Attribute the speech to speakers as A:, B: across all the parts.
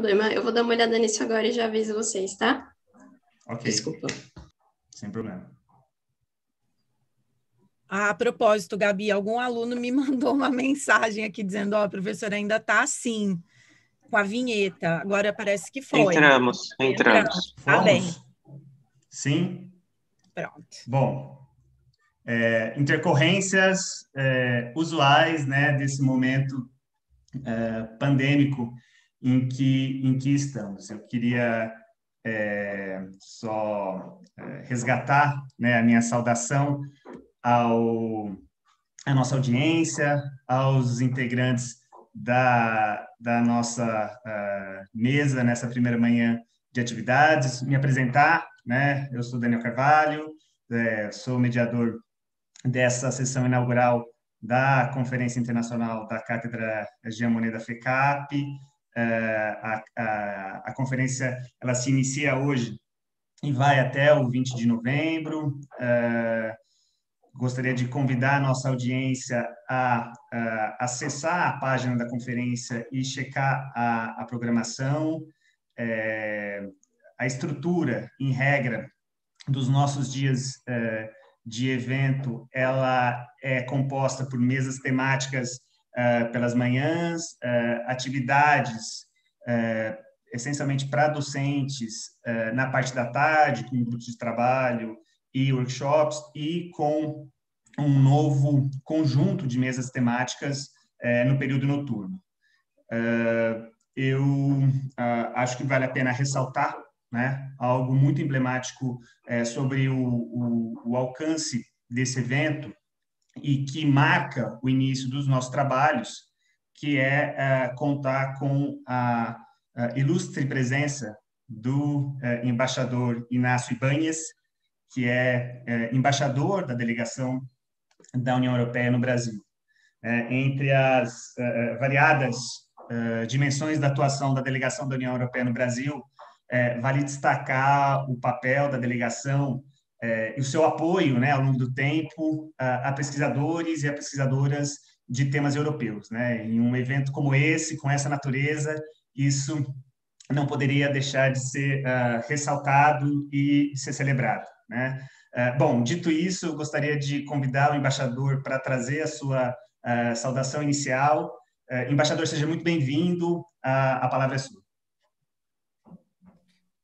A: problema. Eu vou dar uma olhada nisso agora e já aviso vocês, tá?
B: Ok. Desculpa. Sem problema.
C: a propósito, Gabi, algum aluno me mandou uma mensagem aqui dizendo: Ó, oh, professora, ainda está assim, com a vinheta. Agora parece que foi. Entramos,
B: entramos. Tá Vamos. bem. Sim. Pronto. Bom, é,
C: intercorrências
B: é, usuais né, desse momento é, pandêmico em que, em que estamos. Eu queria é, só é, resgatar né, a minha saudação ao, à nossa audiência, aos integrantes da, da nossa uh, mesa nessa primeira manhã de atividades, me apresentar. Né? Eu sou Daniel Carvalho, é, sou mediador dessa sessão inaugural da Conferência Internacional da Cátedra Geomonet da FECAP, eh, a, a, a conferência ela se inicia hoje e vai até o 20 de novembro. Eh, gostaria de convidar a nossa audiência a, eh, acessar a página da conferência e checar a, a programação, a estrutura, em regra, dos nossos dias de evento, ela é composta por mesas temáticas é, pelas manhãs, é, atividades é, essencialmente para docentes na parte da tarde, com grupos de trabalho e workshops, e com um novo conjunto de mesas temáticas no período noturno. eu acho que vale a pena ressaltar né, algo muito emblemático sobre o, o, o alcance desse evento, e que marca o início dos nossos trabalhos, que é uh, contar com a, a, ilustre presença do uh, embaixador Inácio Ibanes, que é uh, embaixador da delegação da União Europeia no Brasil. entre as variadas dimensões da atuação da delegação da União Europeia no Brasil, vale destacar o papel da delegação é, e o seu apoio né, ao longo do tempo a, a, pesquisadores e a pesquisadoras de temas europeus. Né? Em um evento como esse, com essa natureza, isso não poderia deixar de ser uh, ressaltado e ser celebrado. Né? Uh, bom, dito isso, eu gostaria de convidar o embaixador para trazer a sua uh, saudação inicial. embaixador, seja muito bem-vindo, a palavra é sua.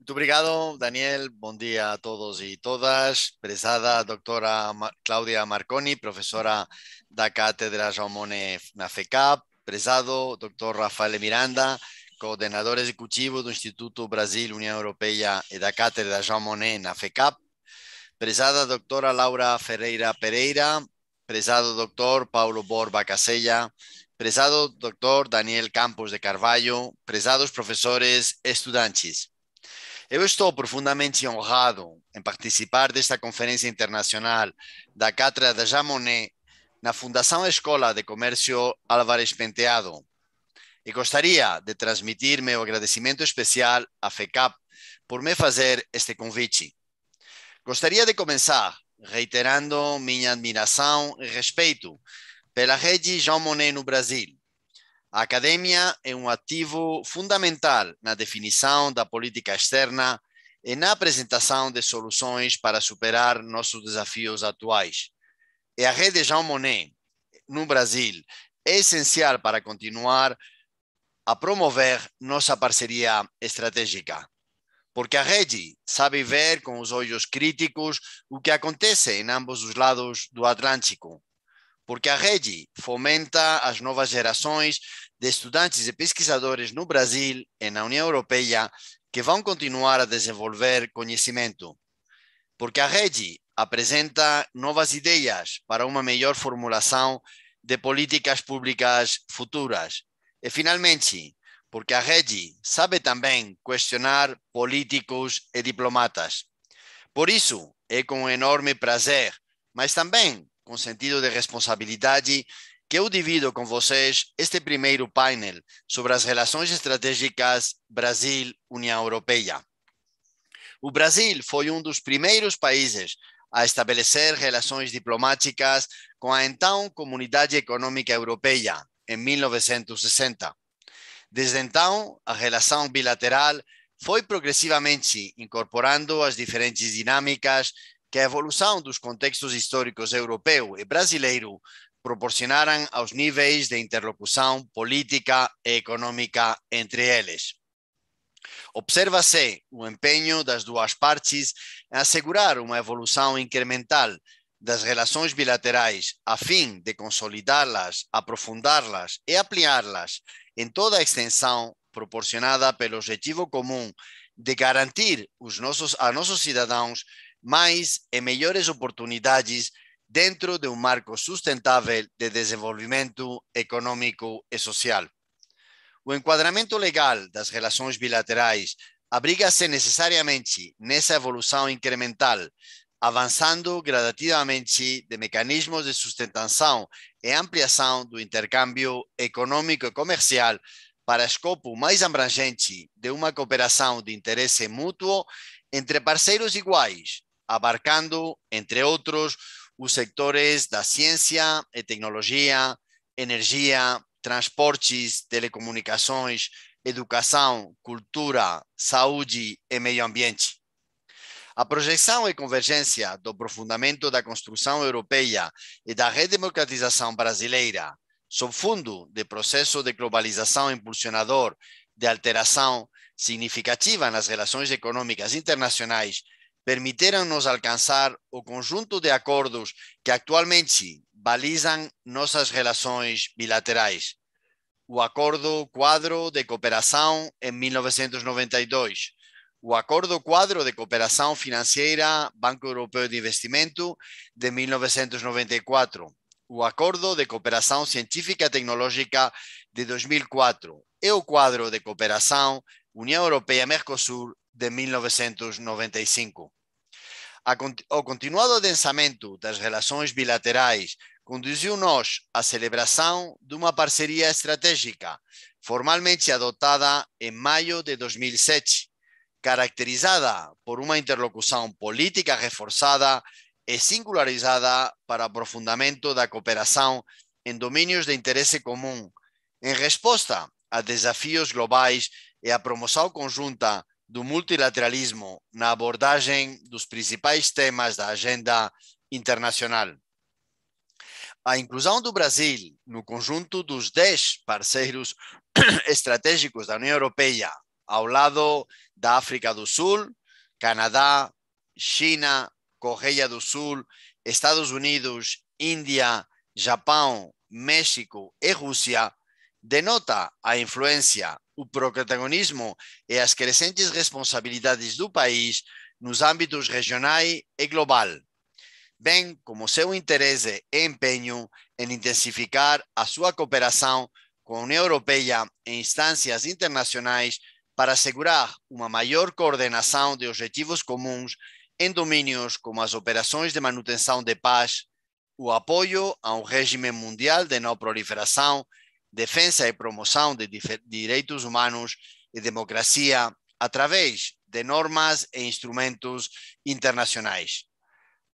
D: Muchas Daniel. Buen día a todos y todas. Presada, doctora Claudia Marconi, de da Cátedra jaumone Monet na FECAP. Prezado doctor Rafael Miranda, coordenador ejecutivo del Instituto Brasil Unión y de la Cátedra jaumone na FECAP. Prezada doctora Laura Ferreira Pereira. Presado, doctor Paulo Borba Casella, Presado, doctor Daniel Campos de Carvalho, Presados, profesores estudantes. Eu estou profundamente honrado em participar desta conferência internacional da Cátedra de Jean Monnet na Fundação Escola de Comércio Álvares Penteado. E gostaria de transmitir meu agradecimento especial à FECAP por me fazer este convite. Gostaria de começar reiterando minha admiração e respeito pela rede Jean Monnet no Brasil a academia é um ativo fundamental na definição da política externa e na apresentação de soluções para superar nossos desafios atuais. E a rede Jean Monnet, no Brasil, é essencial para continuar a promover nossa parceria estratégica. Porque a rede sabe ver com os olhos críticos o que acontece em ambos os lados do Atlântico porque a rede fomenta as novas gerações de estudantes e pesquisadores no Brasil e na União Europeia que vão continuar a desenvolver conhecimento. Porque a rede apresenta novas ideias para uma melhor formulação de políticas públicas futuras. E, finalmente, porque a rede sabe também questionar políticos e diplomatas. Por isso, é com enorme prazer, mas também com sentido de responsabilidade, que eu divido com vocês este primeiro painel sobre as relações estratégicas Brasil-União Europeia. O Brasil foi um dos primeiros países a estabelecer relações diplomáticas com a então Comunidade Econômica Europeia, em 1960. Desde então, a relação bilateral foi progressivamente incorporando as diferentes dinâmicas que a evolução dos contextos históricos europeu e brasileiro proporcionaram aos níveis de interlocução política e econômica entre eles. Observa-se o empenho das duas partes em assegurar uma evolução incremental das relações bilaterais a fim de consolidá-las, aprofundá-las e ampliá-las em toda a extensão proporcionada pelo objetivo comum de garantir os nossos, a nossos cidadãos mais e melhores oportunidades dentro de um marco sustentável de desenvolvimento econômico e social. O enquadramento legal das relações bilaterais abriga-se necessariamente nessa evolução incremental, avançando gradativamente de mecanismos de sustentação e ampliação do intercâmbio econômico e comercial para escopo mais abrangente de uma cooperação de interesse mútuo entre parceiros iguais, abarcando, entre outros, os sectores da ciência e tecnologia, energia, transportes, telecomunicações, educação, cultura, saúde e meio ambiente. A projeção e convergência do aprofundamento da construção europeia e da redemocratização brasileira, sob fundo de processo de globalização impulsionador de alteração significativa nas relações econômicas internacionais permitiram-nos alcançar o conjunto de acordos que atualmente balizam nossas relações bilaterais. O Acordo Quadro de Cooperação em 1992, o Acordo Quadro de Cooperação Financeira Banco Europeu de Investimento de 1994, o Acordo de Cooperação Científica e Tecnológica de 2004 e o Quadro de Cooperação União Europeia-Mercosul de 1995. O continuado adensamento das relações bilaterais conduziu-nos à celebração de uma parceria estratégica, formalmente adotada em maio de 2007, caracterizada por uma interlocução política reforçada e singularizada para aprofundamento da cooperação em domínios de interesse comum, em resposta a desafios globais e a promoção conjunta do multilateralismo na abordagem dos principais temas da agenda internacional. A inclusão do Brasil no conjunto dos 10 parceiros estratégicos da União Europeia, ao lado da África do Sul, Canadá, China, Coreia do Sul, Estados Unidos, Índia, Japão, México e Rússia, denota a influência, o protagonismo e as crescentes responsabilidades do país nos âmbitos regionais e global, bem como seu interesse e empenho em intensificar a sua cooperação com a União Europeia em instâncias internacionais para assegurar uma maior coordenação de objetivos comuns em domínios como as operações de manutenção de paz, o apoio a um regime mundial de não proliferação defesa e promoção de direitos humanos e democracia através de normas e instrumentos internacionais.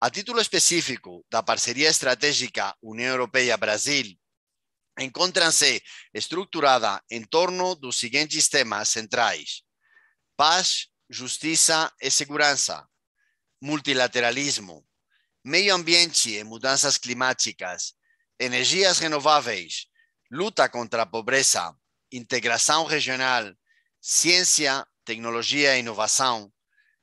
D: A título específico da parceria estratégica União Europeia-Brasil, encontram-se estruturada em torno dos seguintes temas centrais: paz, justiça e segurança, multilateralismo, meio ambiente e mudanças climáticas, energias renováveis, luta contra a pobreza, integração regional, ciência, tecnologia e inovação,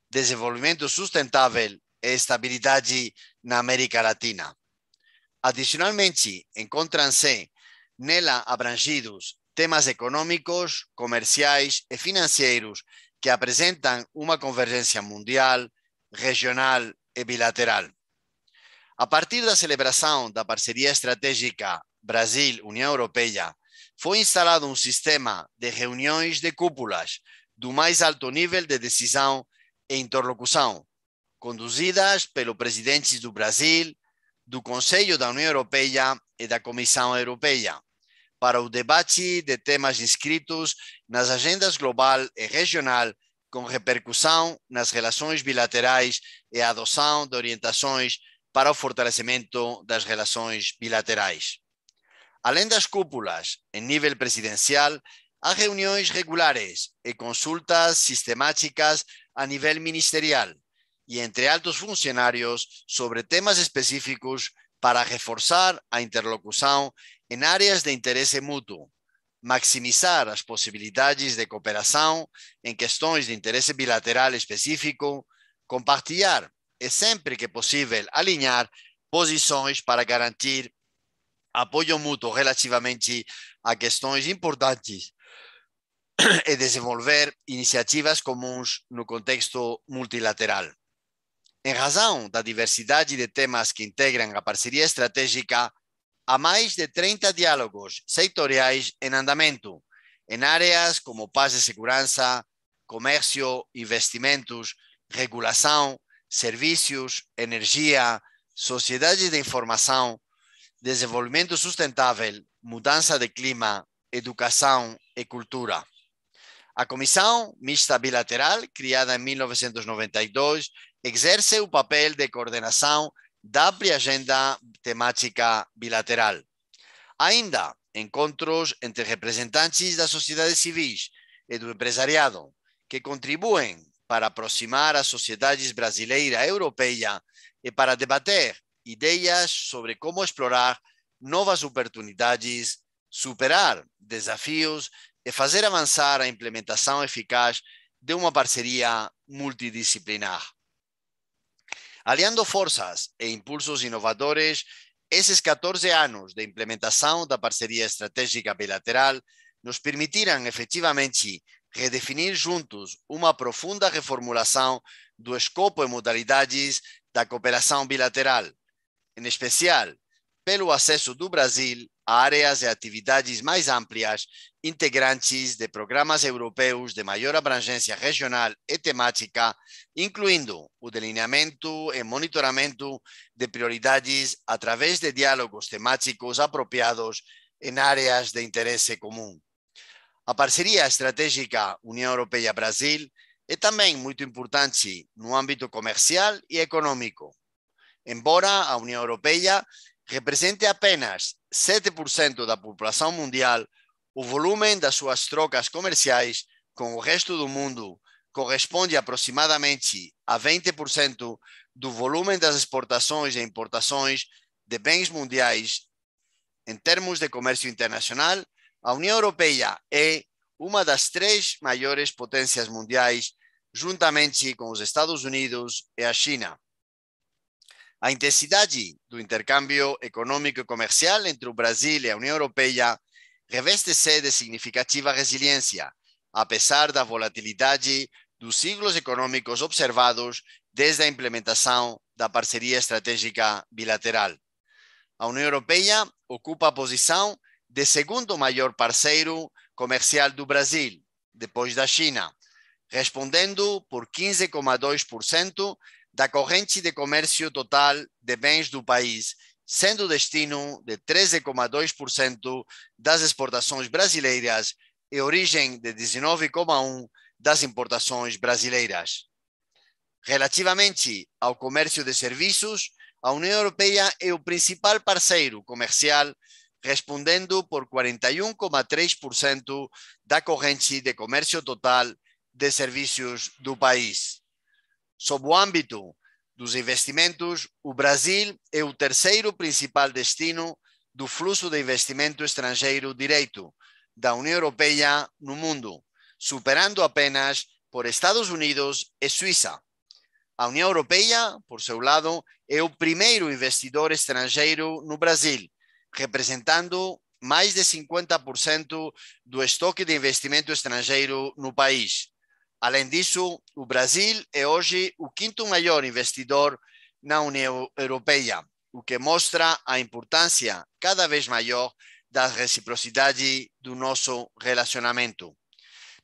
D: desenvolvimento sustentável e estabilidade na América Latina. Adicionalmente, encontram-se nela abrangidos temas econômicos, comerciais e financeiros que apresentam uma convergência mundial, regional e bilateral. A partir da celebração da parceria estratégica Brasil, União Europeia, foi instalado um sistema de reuniões de cúpulas do mais alto nível de decisão e interlocução, conduzidas pelo presidente do Brasil, do Conselho da União Europeia e da Comissão Europeia, para o debate de temas inscritos nas agendas global e regional com repercussão nas relações bilaterais e a adoção de orientações para o fortalecimento das relações bilaterais. Além das cúpulas em nível presidencial, há reuniões regulares e consultas sistemáticas a nível ministerial e entre altos funcionários sobre temas específicos para reforçar a interlocução em áreas de interesse mútuo, maximizar as possibilidades de cooperação em questões de interesse bilateral específico, compartilhar e sempre que possível alinhar posições para garantir apoio mútuo relativamente a questões importantes e desenvolver iniciativas comuns no contexto multilateral. Em razão da diversidade de temas que integram a parceria estratégica, há mais de 30 diálogos setoriais em andamento, em áreas como paz e segurança, comércio, investimentos, regulação, serviços, energia, sociedades de informação, desenvolvimento sustentável, mudança de clima, educação e cultura. A Comissão Mista Bilateral, criada em 1992, exerce o papel de coordenação da agenda temática bilateral. Ainda encontros entre representantes da sociedade civis e do empresariado, que contribuem para aproximar as sociedades brasileira e europeia e para debater ideias sobre como explorar novas oportunidades, superar desafios e fazer avançar a implementação eficaz de uma parceria multidisciplinar. Aliando forças e impulsos inovadores, esses 14 anos de implementação da parceria estratégica bilateral nos permitiram efetivamente redefinir juntos uma profunda reformulação do escopo e modalidades da cooperação bilateral, em especial pelo acesso do Brasil a áreas e atividades mais amplias, integrantes de programas europeus de maior abrangência regional e temática, incluindo o delineamento e monitoramento de prioridades através de diálogos temáticos apropriados em áreas de interesse comum. A parceria estratégica União Europeia-Brasil é também muito importante no âmbito comercial e econômico embora a União Europeia represente apenas 7% da população mundial, o volume das suas trocas comerciais com o resto do mundo corresponde aproximadamente a 20% do volume das exportações e importações de bens mundiais. Em termos de comércio internacional, a União Europeia é uma das três maiores potências mundiais, juntamente com os Estados Unidos e a China a intensidade do intercâmbio econômico e comercial entre o Brasil e a União Europeia reveste-se de significativa resiliência, apesar da volatilidade dos ciclos econômicos observados desde a implementação da parceria estratégica bilateral. A União Europeia ocupa a posição de segundo maior parceiro comercial do Brasil, depois da China, respondendo por 15,2% da corrente de comércio total de bens do país, sendo destino de 13,2% das exportações brasileiras e origem de 19,1% das importações brasileiras. Relativamente ao comércio de serviços, a União Europeia é o principal parceiro comercial, respondendo por 41,3% da corrente de comércio total de serviços do país. Sob o âmbito dos investimentos, o Brasil é o terceiro principal destino do fluxo de investimento estrangeiro direito da União Europeia no mundo, superando apenas por Estados Unidos e Suíça. A União Europeia, por seu lado, é o primeiro investidor estrangeiro no Brasil, representando mais de 50% do estoque de investimento estrangeiro no país. Além disso, o Brasil é hoje o quinto maior investidor na União Europeia, o que mostra a importância cada vez maior da reciprocidade do nosso relacionamento.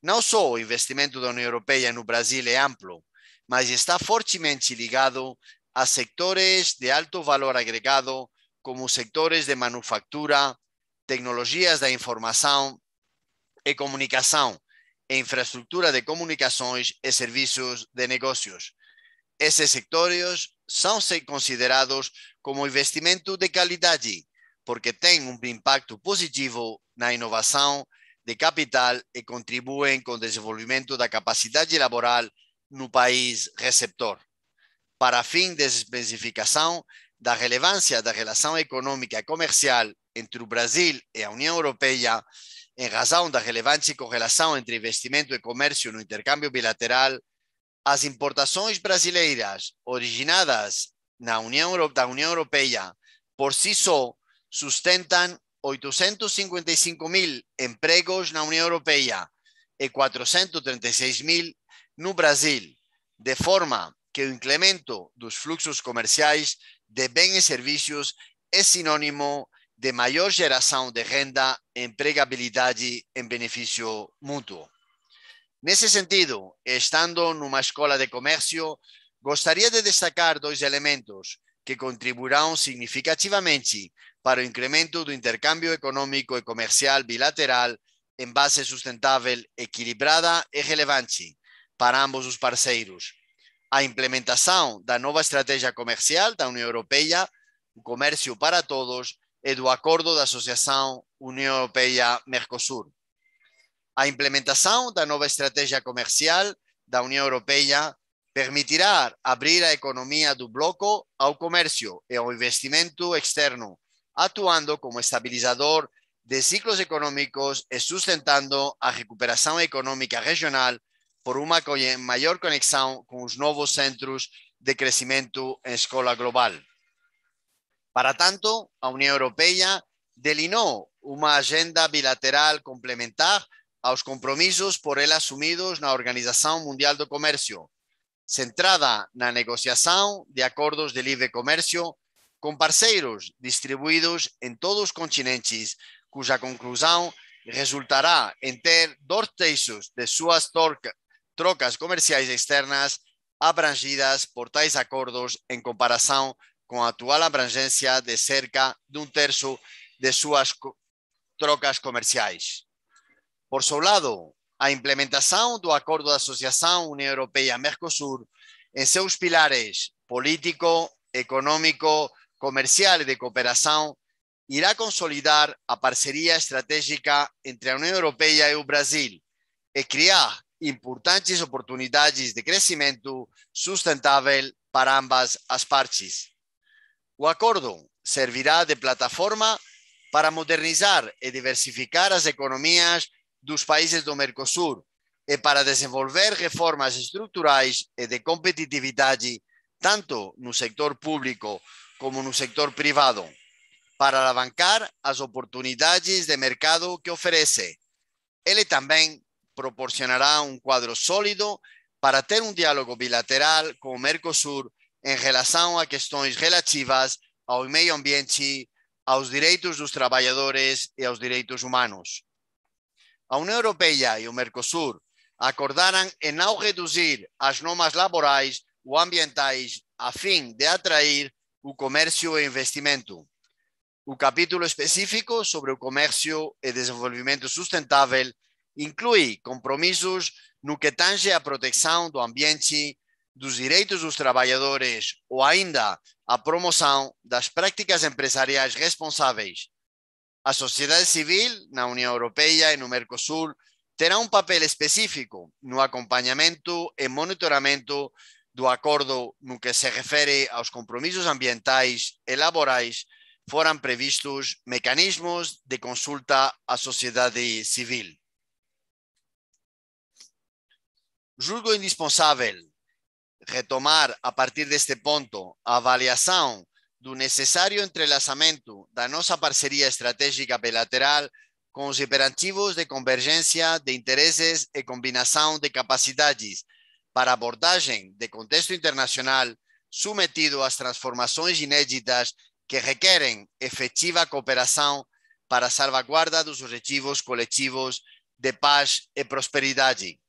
D: Não só o investimento da União Europeia no Brasil é amplo, mas está fortemente ligado a sectores de alto valor agregado, como sectores de manufatura, tecnologias da informação e comunicação, e infraestrutura de comunicações e serviços de negócios. Esses sectores são considerados como investimento de qualidade, porque têm um impacto positivo na inovação de capital e contribuem com o desenvolvimento da capacidade laboral no país receptor. Para fim de especificação da relevância da relação econômica e comercial entre o Brasil e a União Europeia, em razão da relevância e correlação entre investimento e comércio no intercâmbio bilateral, as importações brasileiras originadas na União, da União Europeia por si só sustentam 855 mil empregos na União Europeia e 436 mil no Brasil, de forma que o incremento dos fluxos comerciais de bens e serviços é sinônimo de maior geração de renda, empregabilidade e benefício mútuo. Nesse sentido, estando numa escola de comércio, gostaria de destacar dois elementos que contribuirão significativamente para o incremento do intercâmbio econômico e comercial bilateral em base sustentável, equilibrada e relevante para ambos os parceiros. A implementação da nova estratégia comercial da União Europeia, o comércio para todos, e do Acordo da Associação União Europeia-Mercosul. A implementação da nova estratégia comercial da União Europeia permitirá abrir a economia do bloco ao comércio e ao investimento externo, atuando como estabilizador de ciclos econômicos e sustentando a recuperação econômica regional por uma maior conexão com os novos centros de crescimento em escola global. Para tanto, a União Europeia delinou uma agenda bilateral complementar aos compromissos por ela assumidos na Organização Mundial do Comércio, centrada na negociação de acordos de livre comércio com parceiros distribuídos em todos os continentes, cuja conclusão resultará em ter dois terços de suas trocas comerciais externas abrangidas por tais acordos em comparação com a atual abrangência de cerca de um terço de suas trocas comerciais. Por seu lado, a implementação do Acordo de Associação União Europeia-Mercosul em seus pilares político, econômico, comercial e de cooperação irá consolidar a parceria estratégica entre a União Europeia e o Brasil e criar importantes oportunidades de crescimento sustentável para ambas as partes. O acordo servirá de plataforma para modernizar e diversificar as economias dos países do Mercosul e para desenvolver reformas estruturais e de competitividade tanto no sector público como no sector privado, para alavancar as oportunidades de mercado que oferece. Ele também proporcionará um quadro sólido para ter um diálogo bilateral com o Mercosul em relação a questões relativas ao meio ambiente, aos direitos dos trabalhadores e aos direitos humanos. A União Europeia e o Mercosul acordaram em não reduzir as normas laborais ou ambientais a fim de atrair o comércio e investimento. O capítulo específico sobre o comércio e desenvolvimento sustentável inclui compromissos no que tange à proteção do ambiente, dos direitos dos trabalhadores ou ainda a promoção das práticas empresariais responsáveis. A sociedade civil, na União Europeia e no Mercosul, terá um papel específico no acompanhamento e monitoramento do acordo no que se refere aos compromissos ambientais e laborais, foram previstos mecanismos de consulta à sociedade civil. Julgo indispensável retomar a partir deste ponto a avaliação do necessário entrelaçamento da nossa parceria estratégica bilateral com os imperativos de convergência de interesses e combinação de capacidades para abordagem de contexto internacional submetido às transformações inéditas que requerem efetiva cooperação para salvaguarda dos objetivos coletivos de paz e prosperidade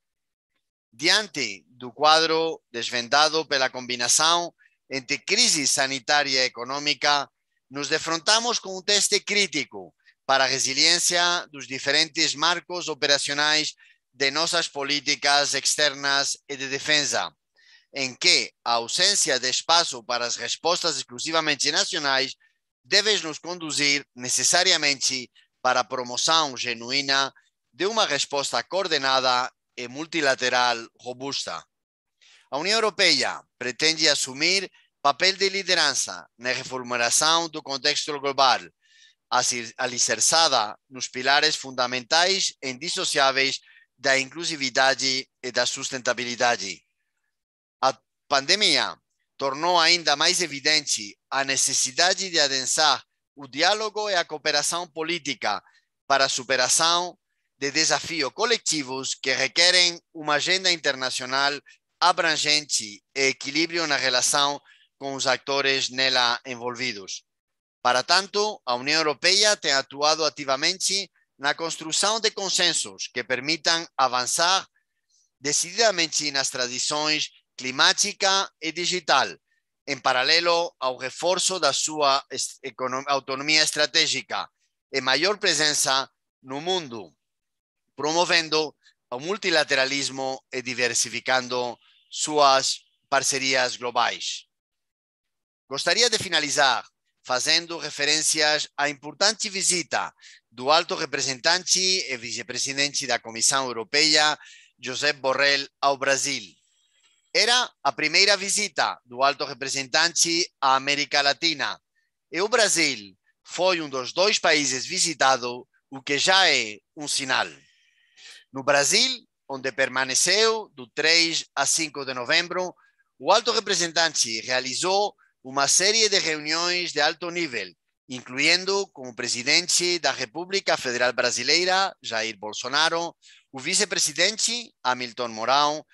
D: diante do quadro desvendado pela combinação entre crise sanitária e econômica, nos defrontamos com um teste crítico para a resiliência dos diferentes marcos operacionais de nossas políticas externas e de defesa, em que a ausência de espaço para as respostas exclusivamente nacionais deve nos conduzir necessariamente para a promoção genuína de uma resposta coordenada eh, multilateral robusta. A União Europeia pretende assumir papel de liderança na reformulação do contexto global, alicerçada nos pilares fundamentais e indissociáveis da inclusividade e da sustentabilidade. A pandemia tornou ainda mais evidente a necessidade de adensar o diálogo e a cooperação política para a superação de desafios coletivos que requerem uma agenda internacional abrangente e equilíbrio na relação com os atores nela envolvidos. Para tanto, a União Europeia tem atuado ativamente na construção de consensos que permitam avançar decididamente nas tradições climática e digital, em paralelo ao reforço da sua autonomia estratégica e maior presença no mundo promovendo o multilateralismo e diversificando suas parcerias globais. Gostaria de finalizar fazendo referências à importante visita do alto representante e vice-presidente da Comissão Europeia, Josep Borrell, ao Brasil. Era a primeira visita do alto representante à América Latina e o Brasil foi um dos dois países visitados, o que já é um sinal. No Brasil, onde permaneceu do 3 a 5 de novembro, o alto representante realizou uma série de reuniões de alto nível, incluindo com o presidente da República Federal Brasileira, Jair Bolsonaro, o vice-presidente, Hamilton Mourão,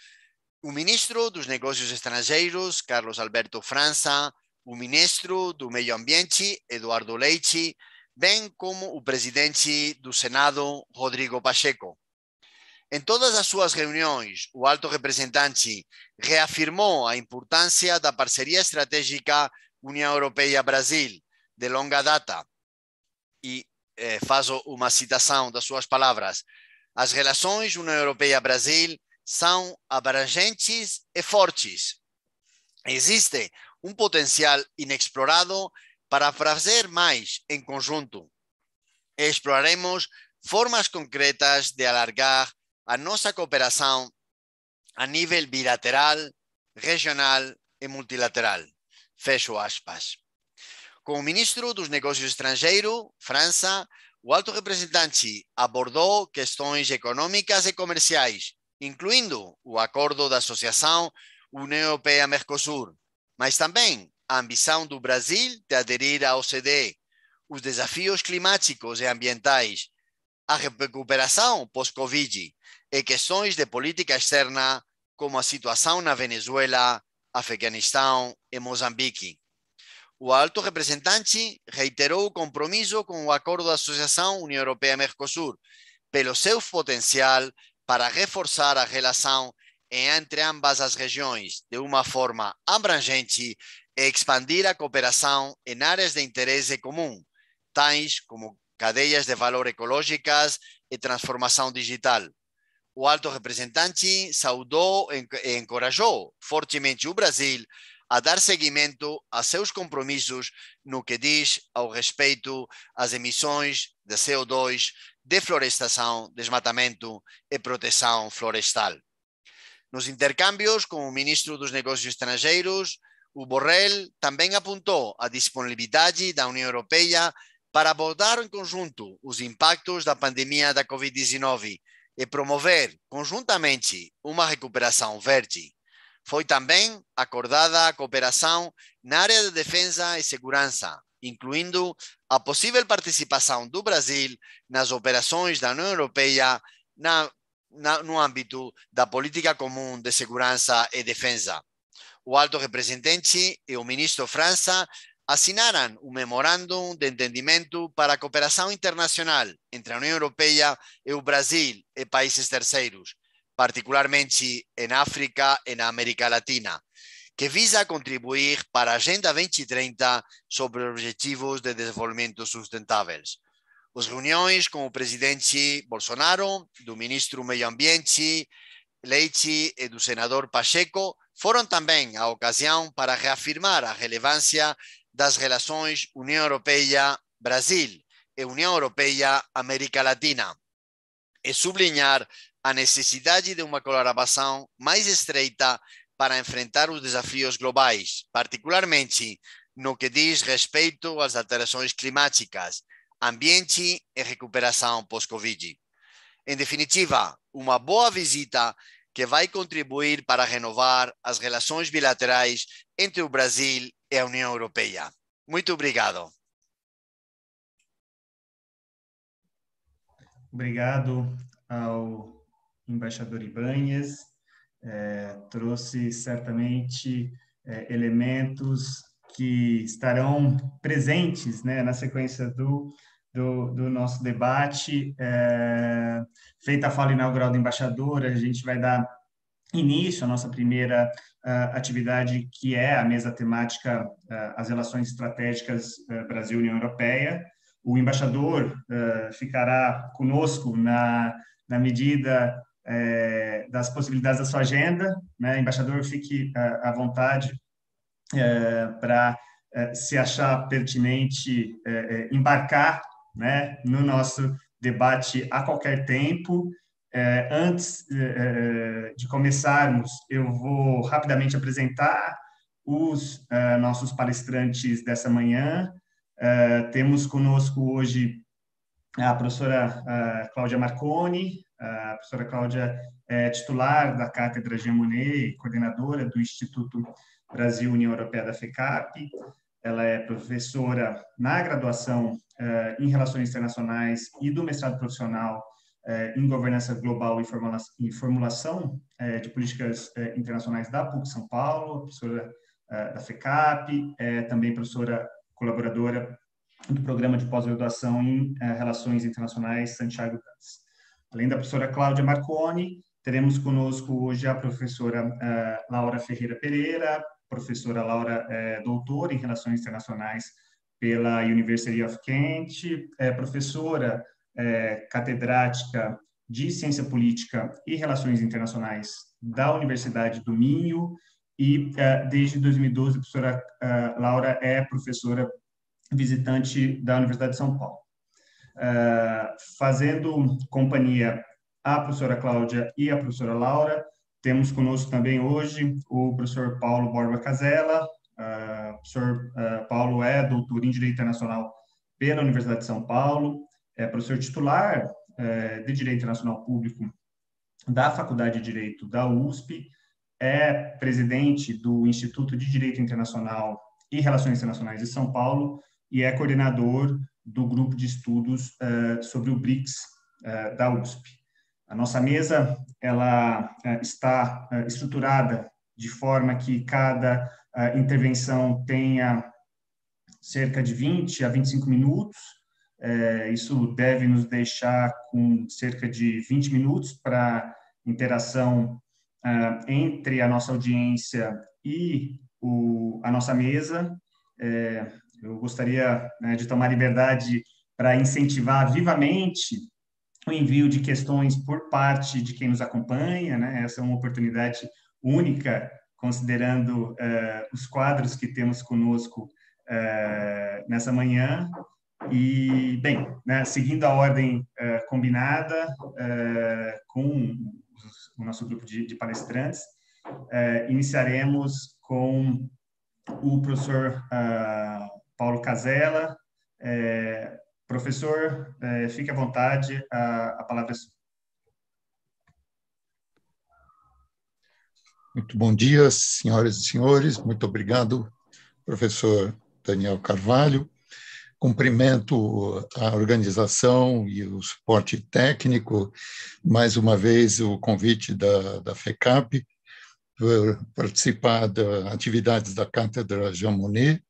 D: o ministro dos Negócios Estrangeiros, Carlos Alberto França, o ministro do Meio Ambiente, Eduardo Leite, bem como o presidente do Senado, Rodrigo Pacheco. Em todas as suas reuniões, o alto representante reafirmou a importância da parceria estratégica União Europeia-Brasil, de longa data, e eh, faz uma citação das suas palavras. As relações União Europeia-Brasil são abrangentes e fortes. Existe um potencial inexplorado para fazer mais em conjunto. Exploraremos formas concretas de alargar a nossa cooperação a nível bilateral, regional e multilateral. Fecho aspas. Com o ministro dos Negócios Estrangeiros, França, o alto representante abordou questões econômicas e comerciais, incluindo o acordo da Associação União Europeia-Mercosul, mas também a ambição do Brasil de aderir à OCDE, os desafios climáticos e ambientais, a recuperação pós-Covid e questões de política externa, como a situação na Venezuela, Afeganistão e Moçambique. O alto representante reiterou o compromisso com o acordo da Associação União Europeia-Mercosul pelo seu potencial para reforçar a relação entre ambas as regiões de uma forma abrangente e expandir a cooperação em áreas de interesse comum, tais como cadeias de valor ecológicas e transformação digital o alto representante saudou e encorajou fortemente o Brasil a dar seguimento a seus compromissos no que diz ao respeito às emissões de CO2, deflorestação, desmatamento e proteção florestal. Nos intercâmbios com o ministro dos Negócios Estrangeiros, o Borrell também apontou a disponibilidade da União Europeia para abordar em conjunto os impactos da pandemia da Covid-19 e promover conjuntamente uma recuperação verde. Foi também acordada a cooperação na área de defesa e segurança, incluindo a possível participação do Brasil nas operações da União Europeia na, na, no âmbito da política comum de segurança e defesa. O alto representante e é o ministro França assinaram o Memorando de Entendimento para a Cooperação Internacional entre a União Europeia e o Brasil e países terceiros, particularmente em África e na América Latina, que visa contribuir para a Agenda 2030 sobre Objetivos de Desenvolvimento Sustentáveis. As reuniões com o presidente Bolsonaro, do ministro do Meio Ambiente, Leite e do senador Pacheco foram também a ocasião para reafirmar a relevância das relações União Europeia-Brasil e União Europeia-América Latina, e sublinhar a necessidade de uma colaboração mais estreita para enfrentar os desafios globais, particularmente no que diz respeito às alterações climáticas, ambiente e recuperação pós-Covid. Em definitiva, uma boa visita que vai contribuir para renovar as relações bilaterais entre o Brasil e a União Europeia. Muito obrigado.
B: Obrigado ao embaixador Ibanhes. É, trouxe certamente é, elementos que estarão presentes né, na sequência do, do, do nosso debate. É, feita a fala inaugural do embaixador, a gente vai dar início à nossa primeira atividade que é a mesa temática As Relações Estratégicas Brasil-União Europeia. O embaixador ficará conosco na, na medida é, das possibilidades da sua agenda. Né? Embaixador, fique à vontade é, para, é, se achar pertinente, embarcar né, no nosso debate a qualquer tempo. É, antes é, é, é, de começarmos, eu vou rapidamente apresentar os é, nossos palestrantes dessa manhã. É, temos conosco hoje a professora a Cláudia Marconi, a professora Cláudia é titular da Cátedra e coordenadora do Instituto Brasil-União Europeia da FECAP. Ela é professora na graduação em Relações Internacionais e do mestrado profissional é, em governança global e formulação, e formulação é, de políticas é, internacionais da PUC São Paulo, professora é, da FECAP, é, também professora colaboradora do programa de pós-graduação em é, Relações Internacionais Santiago Gans. Além da professora Cláudia Marconi, teremos conosco hoje a professora Laura Ferreira Pereira, professora Laura é doutora em Relações Internacionais pela University of Kent, é professora é, catedrática de Ciência Política e Relações Internacionais da Universidade do Minho e é, desde 2012 a professora é, Laura é professora visitante da Universidade de São Paulo. É, fazendo companhia à professora Cláudia e à professora Laura, temos conosco também hoje o professor Paulo Borba Casella. É, o professor é, Paulo é doutor em Direito Internacional pela Universidade de São Paulo, é professor titular é, de Direito nacional Público da Faculdade de Direito da USP, é presidente do Instituto de Direito Internacional e Relações Internacionais de São Paulo e é coordenador do grupo de estudos uh, sobre o BRICS uh, é, da USP. A nossa mesa ela uh, está estruturada de forma que cada intervenção tenha cerca de 20 a 25 minutos é, isso deve nos deixar com cerca de 20 minutos para interação ah, entre a nossa audiência e o, a nossa mesa. É, eu gostaria né, de tomar liberdade para incentivar vivamente o envio de questões por parte de quem nos acompanha. Né? Essa é uma oportunidade única, considerando uh, os quadros que temos conosco uh, nessa manhã. E, bem, né, seguindo a ordem uh, combinada uh, com o nosso grupo de, de palestrantes, uh, iniciaremos com o professor ah, Paulo Casella. professor, fique à vontade, a, a palavra é sua.
E: Muito bom dia, senhoras e senhores. Muito obrigado, professor Daniel Carvalho. Cumprimento a organização e o suporte técnico, mais uma vez o convite da, da FECAP participar das atividades da Cátedra Jean Monnet.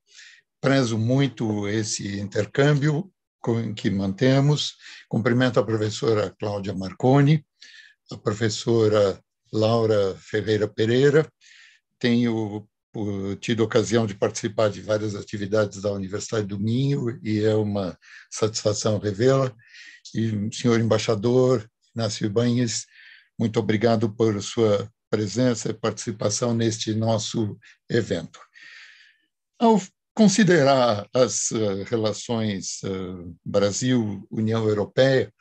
E: Prezo muito esse intercâmbio que mantemos. Cumprimento a professora Cláudia Marconi, a professora Laura Ferreira Pereira. Tenho tido a ocasião de participar de várias atividades da Universidade do Minho e é uma satisfação revê-la. E senhor embaixador Inácio Banhes, muito obrigado por sua presença e participação neste nosso evento. Ao considerar as eh, relações eh, Brasil-União Europeia,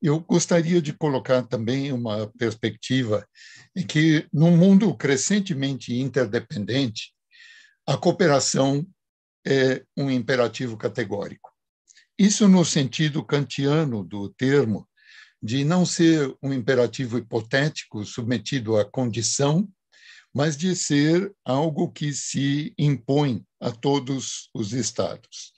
E: eu gostaria de colocar também uma perspectiva em que, num mundo crescentemente interdependente, a cooperação é um imperativo categórico. Isso no sentido kantiano do termo, de não ser um imperativo hipotético submetido à condição, mas de ser algo que se impõe a todos os estados.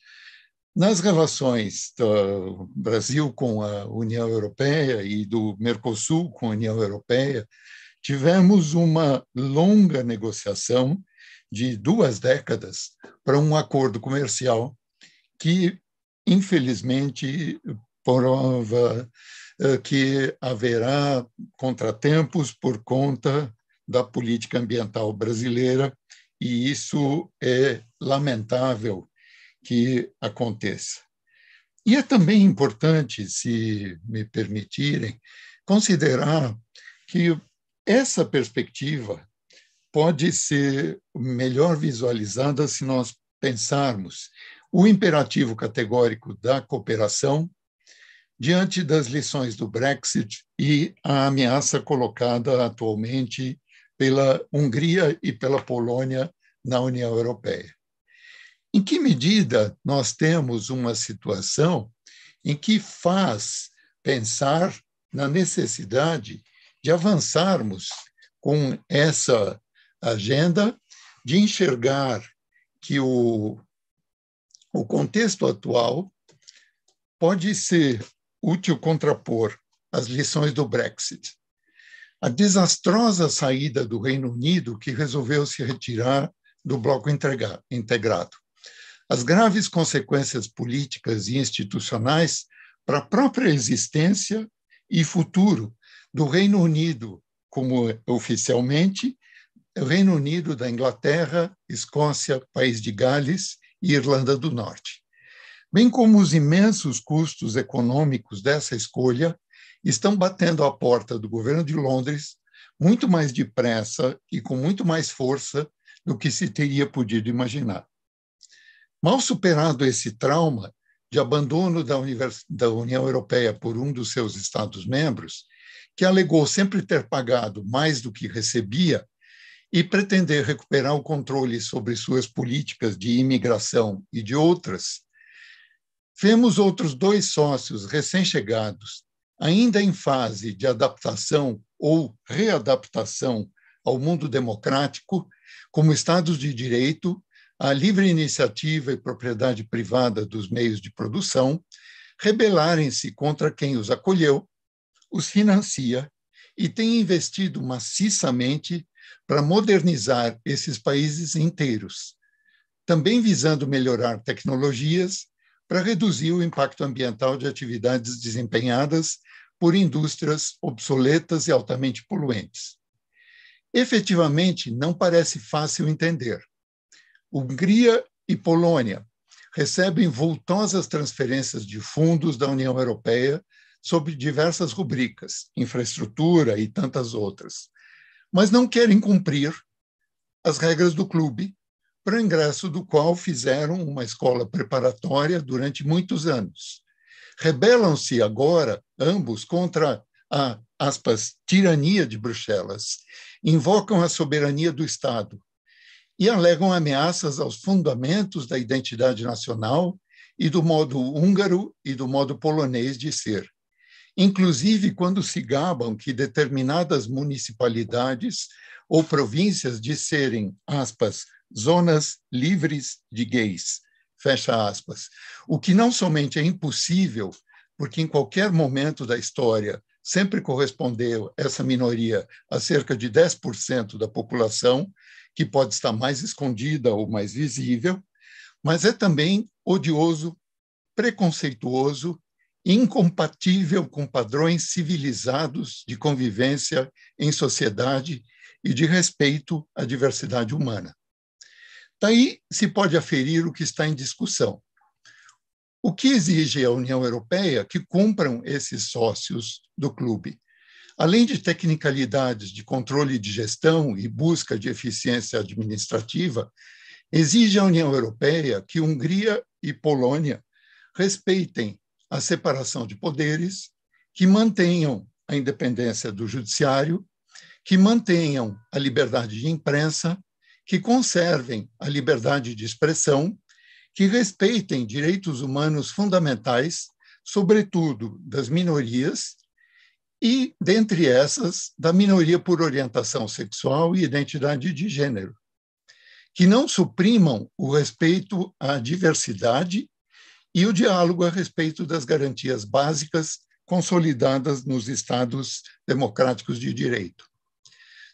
E: Nas relações do Brasil com a União Europeia e do Mercosul com a União Europeia, tivemos uma longa negociação de duas décadas para um acordo comercial que, infelizmente, prova eh, que haverá contratempos por conta da política ambiental brasileira, e isso é lamentável que aconteça. E é também importante, se me permitirem, considerar que essa perspectiva pode ser melhor visualizada se nós pensarmos o imperativo categórico da cooperação diante das lições do Brexit e a ameaça colocada atualmente pela Hungria e pela Polônia na União Europeia. Em que medida nós temos uma situação em que faz pensar na necessidade de avançarmos com essa agenda, de enxergar que o, o contexto atual pode ser útil contrapor as lições do Brexit. A desastrosa saída do Reino Unido, que resolveu se retirar do bloco integrado as graves consequências políticas e institucionais para a própria existência e futuro do Reino Unido, como é oficialmente Reino Unido da Inglaterra, Escócia, País de Gales e Irlanda do Norte. Bem como os imensos custos econômicos dessa escolha estão batendo à porta do governo de Londres muito mais depressa e com muito mais força do que se teria podido imaginar. Mal superado esse trauma de abandono da, Univers... da União Europeia por um dos seus Estados-membros, que alegou sempre ter pagado mais do que recebia e pretender recuperar o controle sobre suas políticas de imigração e de outras, vemos outros dois sócios recém-chegados, ainda em fase de adaptação ou readaptação ao mundo democrático, como Estados de Direito a livre iniciativa e propriedade privada dos meios de produção, rebelarem-se contra quem os acolheu, os financia e tem investido maciçamente para modernizar esses países inteiros, também visando melhorar tecnologias para reduzir o impacto ambiental de atividades desempenhadas por indústrias obsoletas e altamente poluentes. Efetivamente, não parece fácil entender Hungria e Polônia recebem vultosas transferências de fundos da União Europeia sob diversas rubricas, infraestrutura e tantas outras, mas não querem cumprir as regras do clube, para ingresso do qual fizeram uma escola preparatória durante muitos anos. Rebelam-se agora, ambos, contra a, aspas, tirania de Bruxelas, invocam a soberania do Estado, e alegam ameaças aos fundamentos da identidade nacional e do modo húngaro e do modo polonês de ser. Inclusive quando se gabam que determinadas municipalidades ou províncias de serem, aspas, zonas livres de gays, fecha aspas. O que não somente é impossível, porque em qualquer momento da história sempre correspondeu essa minoria a cerca de 10% da população, que pode estar mais escondida ou mais visível, mas é também odioso, preconceituoso, incompatível com padrões civilizados de convivência em sociedade e de respeito à diversidade humana. Daí tá se pode aferir o que está em discussão. O que exige a União Europeia que cumpram esses sócios do clube? Além de tecnicalidades de controle de gestão e busca de eficiência administrativa, exige a União Europeia que Hungria e Polônia respeitem a separação de poderes, que mantenham a independência do judiciário, que mantenham a liberdade de imprensa, que conservem a liberdade de expressão que respeitem direitos humanos fundamentais, sobretudo das minorias, e, dentre essas, da minoria por orientação sexual e identidade de gênero, que não suprimam o respeito à diversidade e o diálogo a respeito das garantias básicas consolidadas nos Estados democráticos de direito.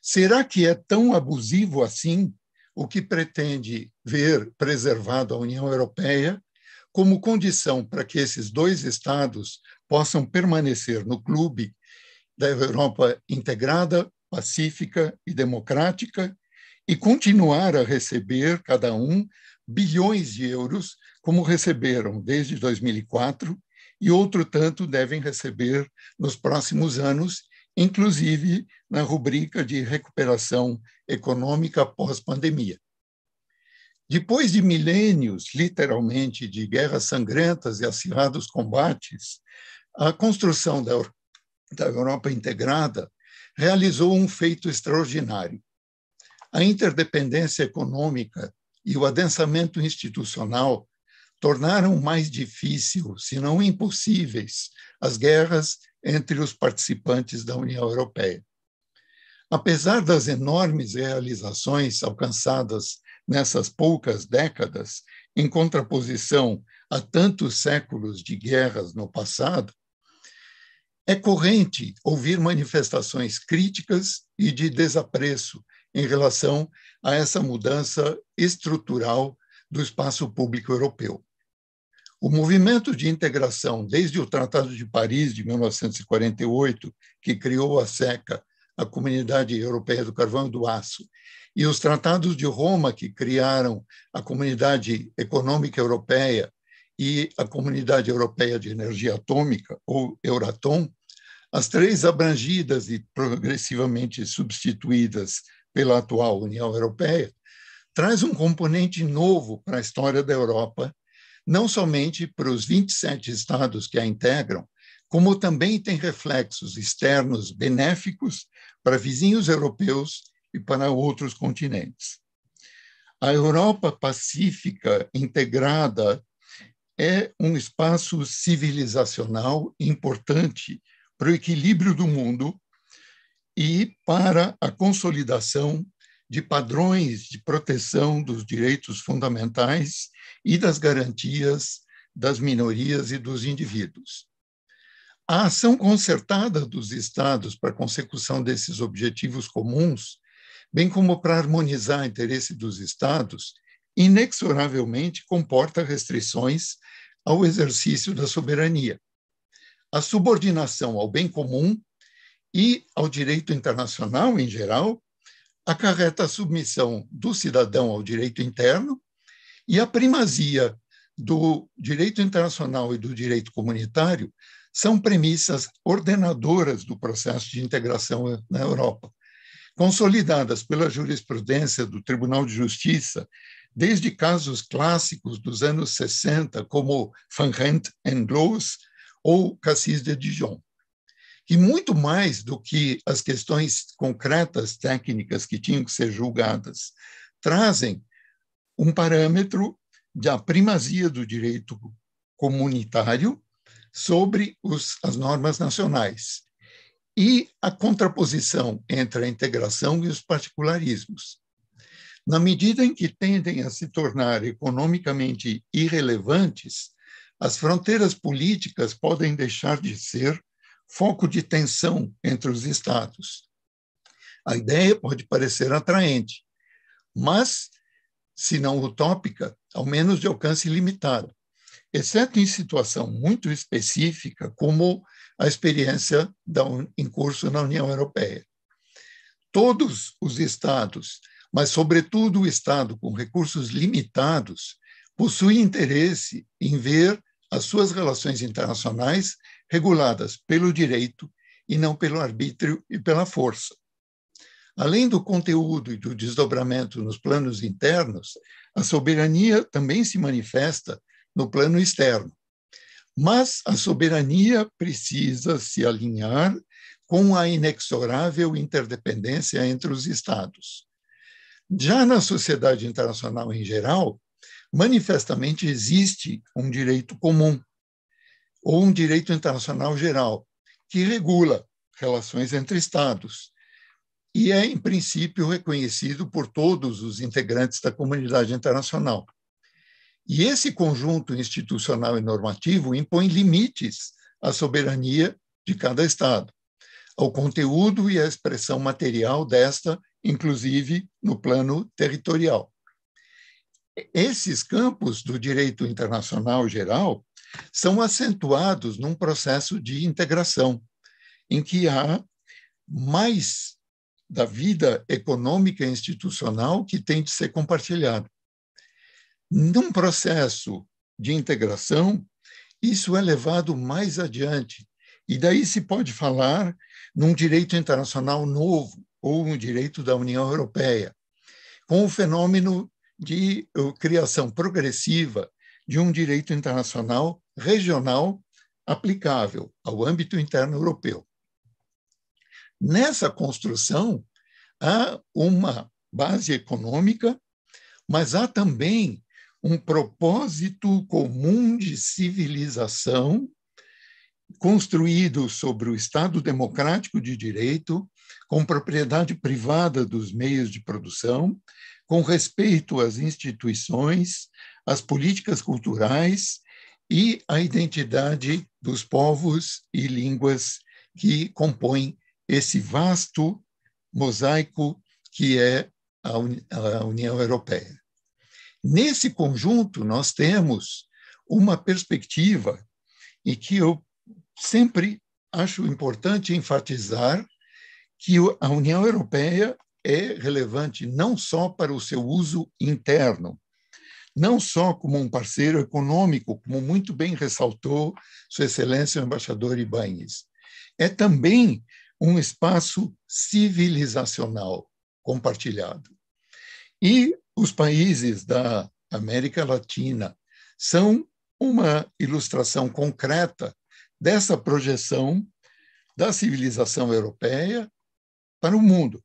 E: Será que é tão abusivo assim o que pretende ver preservada a União Europeia como condição para que esses dois estados possam permanecer no clube da Europa integrada, pacífica e democrática e continuar a receber cada um bilhões de euros, como receberam desde 2004 e outro tanto devem receber nos próximos anos inclusive na rubrica de recuperação econômica pós-pandemia. Depois de milênios, literalmente, de guerras sangrentas e acirrados combates, a construção da, da Europa integrada realizou um feito extraordinário. A interdependência econômica e o adensamento institucional tornaram mais difícil, se não impossíveis, as guerras entre os participantes da União Europeia. Apesar das enormes realizações alcançadas nessas poucas décadas, em contraposição a tantos séculos de guerras no passado, é corrente ouvir manifestações críticas e de desapreço em relação a essa mudança estrutural do espaço público europeu. O movimento de integração, desde o Tratado de Paris de 1948, que criou a SECA, a Comunidade Europeia do Carvão e do Aço, e os tratados de Roma, que criaram a Comunidade Econômica Europeia e a Comunidade Europeia de Energia Atômica, ou Euratom, as três abrangidas e progressivamente substituídas pela atual União Europeia, traz um componente novo para a história da Europa não somente para os 27 estados que a integram, como também tem reflexos externos benéficos para vizinhos europeus e para outros continentes. A Europa Pacífica integrada é um espaço civilizacional importante para o equilíbrio do mundo e para a consolidação de padrões de proteção dos direitos fundamentais e das garantias das minorias e dos indivíduos. A ação concertada dos Estados para a consecução desses objetivos comuns, bem como para harmonizar o interesse dos Estados, inexoravelmente comporta restrições ao exercício da soberania, a subordinação ao bem comum e ao direito internacional em geral acarreta a submissão do cidadão ao direito interno e a primazia do direito internacional e do direito comunitário são premissas ordenadoras do processo de integração na Europa, consolidadas pela jurisprudência do Tribunal de Justiça, desde casos clássicos dos anos 60, como Van Rent and Loos ou Cassis de Dijon. E muito mais do que as questões concretas, técnicas que tinham que ser julgadas, trazem um parâmetro da primazia do direito comunitário sobre os, as normas nacionais e a contraposição entre a integração e os particularismos. Na medida em que tendem a se tornar economicamente irrelevantes, as fronteiras políticas podem deixar de ser foco de tensão entre os estados. A ideia pode parecer atraente, mas, se não utópica, ao menos de alcance limitado, exceto em situação muito específica, como a experiência em curso na União Europeia. Todos os estados, mas sobretudo o estado com recursos limitados, possui interesse em ver as suas relações internacionais reguladas pelo direito e não pelo arbítrio e pela força. Além do conteúdo e do desdobramento nos planos internos, a soberania também se manifesta no plano externo. Mas a soberania precisa se alinhar com a inexorável interdependência entre os Estados. Já na sociedade internacional em geral, manifestamente existe um direito comum, ou um direito internacional geral, que regula relações entre Estados e é, em princípio, reconhecido por todos os integrantes da comunidade internacional. E esse conjunto institucional e normativo impõe limites à soberania de cada Estado, ao conteúdo e à expressão material desta, inclusive no plano territorial. Esses campos do direito internacional geral são acentuados num processo de integração, em que há mais da vida econômica e institucional que tem de ser compartilhado. Num processo de integração, isso é levado mais adiante, e daí se pode falar num direito internacional novo, ou um direito da União Europeia, com o fenômeno de uh, criação progressiva de um direito internacional regional aplicável ao âmbito interno europeu. Nessa construção, há uma base econômica, mas há também um propósito comum de civilização construído sobre o Estado democrático de direito, com propriedade privada dos meios de produção, com respeito às instituições, as políticas culturais e a identidade dos povos e línguas que compõem esse vasto mosaico que é a União Europeia. Nesse conjunto, nós temos uma perspectiva e que eu sempre acho importante enfatizar que a União Europeia é relevante não só para o seu uso interno, não só como um parceiro econômico, como muito bem ressaltou Sua Excelência o embaixador Ibáñez. É também um espaço civilizacional compartilhado. E os países da América Latina são uma ilustração concreta dessa projeção da civilização europeia para o mundo.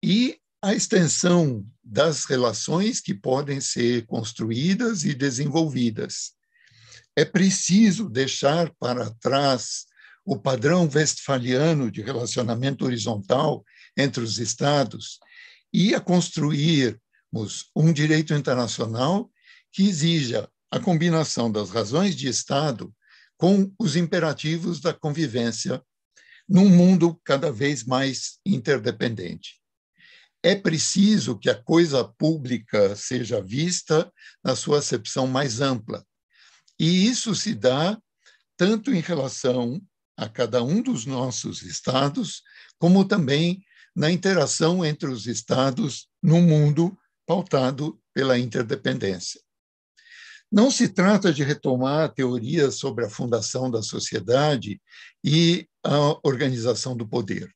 E: E a extensão das relações que podem ser construídas e desenvolvidas. É preciso deixar para trás o padrão westfaliano de relacionamento horizontal entre os Estados e a construirmos um direito internacional que exija a combinação das razões de Estado com os imperativos da convivência num mundo cada vez mais interdependente é preciso que a coisa pública seja vista na sua acepção mais ampla. E isso se dá tanto em relação a cada um dos nossos estados, como também na interação entre os estados no mundo pautado pela interdependência. Não se trata de retomar teorias sobre a fundação da sociedade e a organização do poder.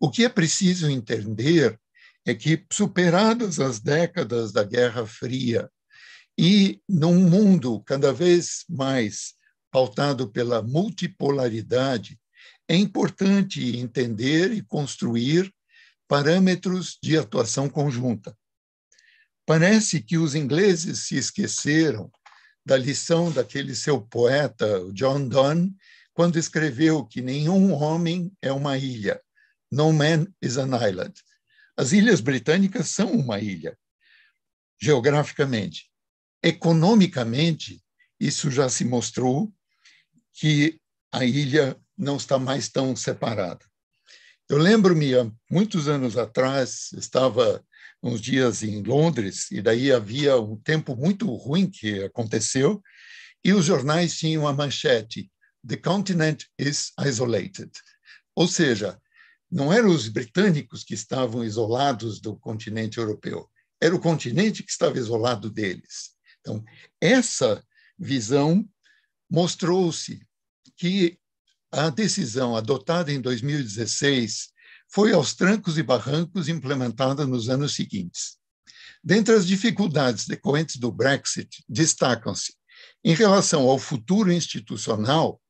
E: O que é preciso entender é que, superadas as décadas da Guerra Fria e num mundo cada vez mais pautado pela multipolaridade, é importante entender e construir parâmetros de atuação conjunta. Parece que os ingleses se esqueceram da lição daquele seu poeta, John Donne, quando escreveu que nenhum homem é uma ilha, no man is an island. As Ilhas Britânicas são uma ilha, geograficamente. Economicamente, isso já se mostrou que a ilha não está mais tão separada. Eu lembro-me, há muitos anos atrás, estava uns dias em Londres, e daí havia um tempo muito ruim que aconteceu, e os jornais tinham a manchete: The continent is isolated. Ou seja, não eram os britânicos que estavam isolados do continente europeu, era o continente que estava isolado deles. Então, essa visão mostrou-se que a decisão adotada em 2016 foi aos trancos e barrancos implementada nos anos seguintes. Dentre as dificuldades decorrentes do Brexit, destacam-se, em relação ao futuro institucional,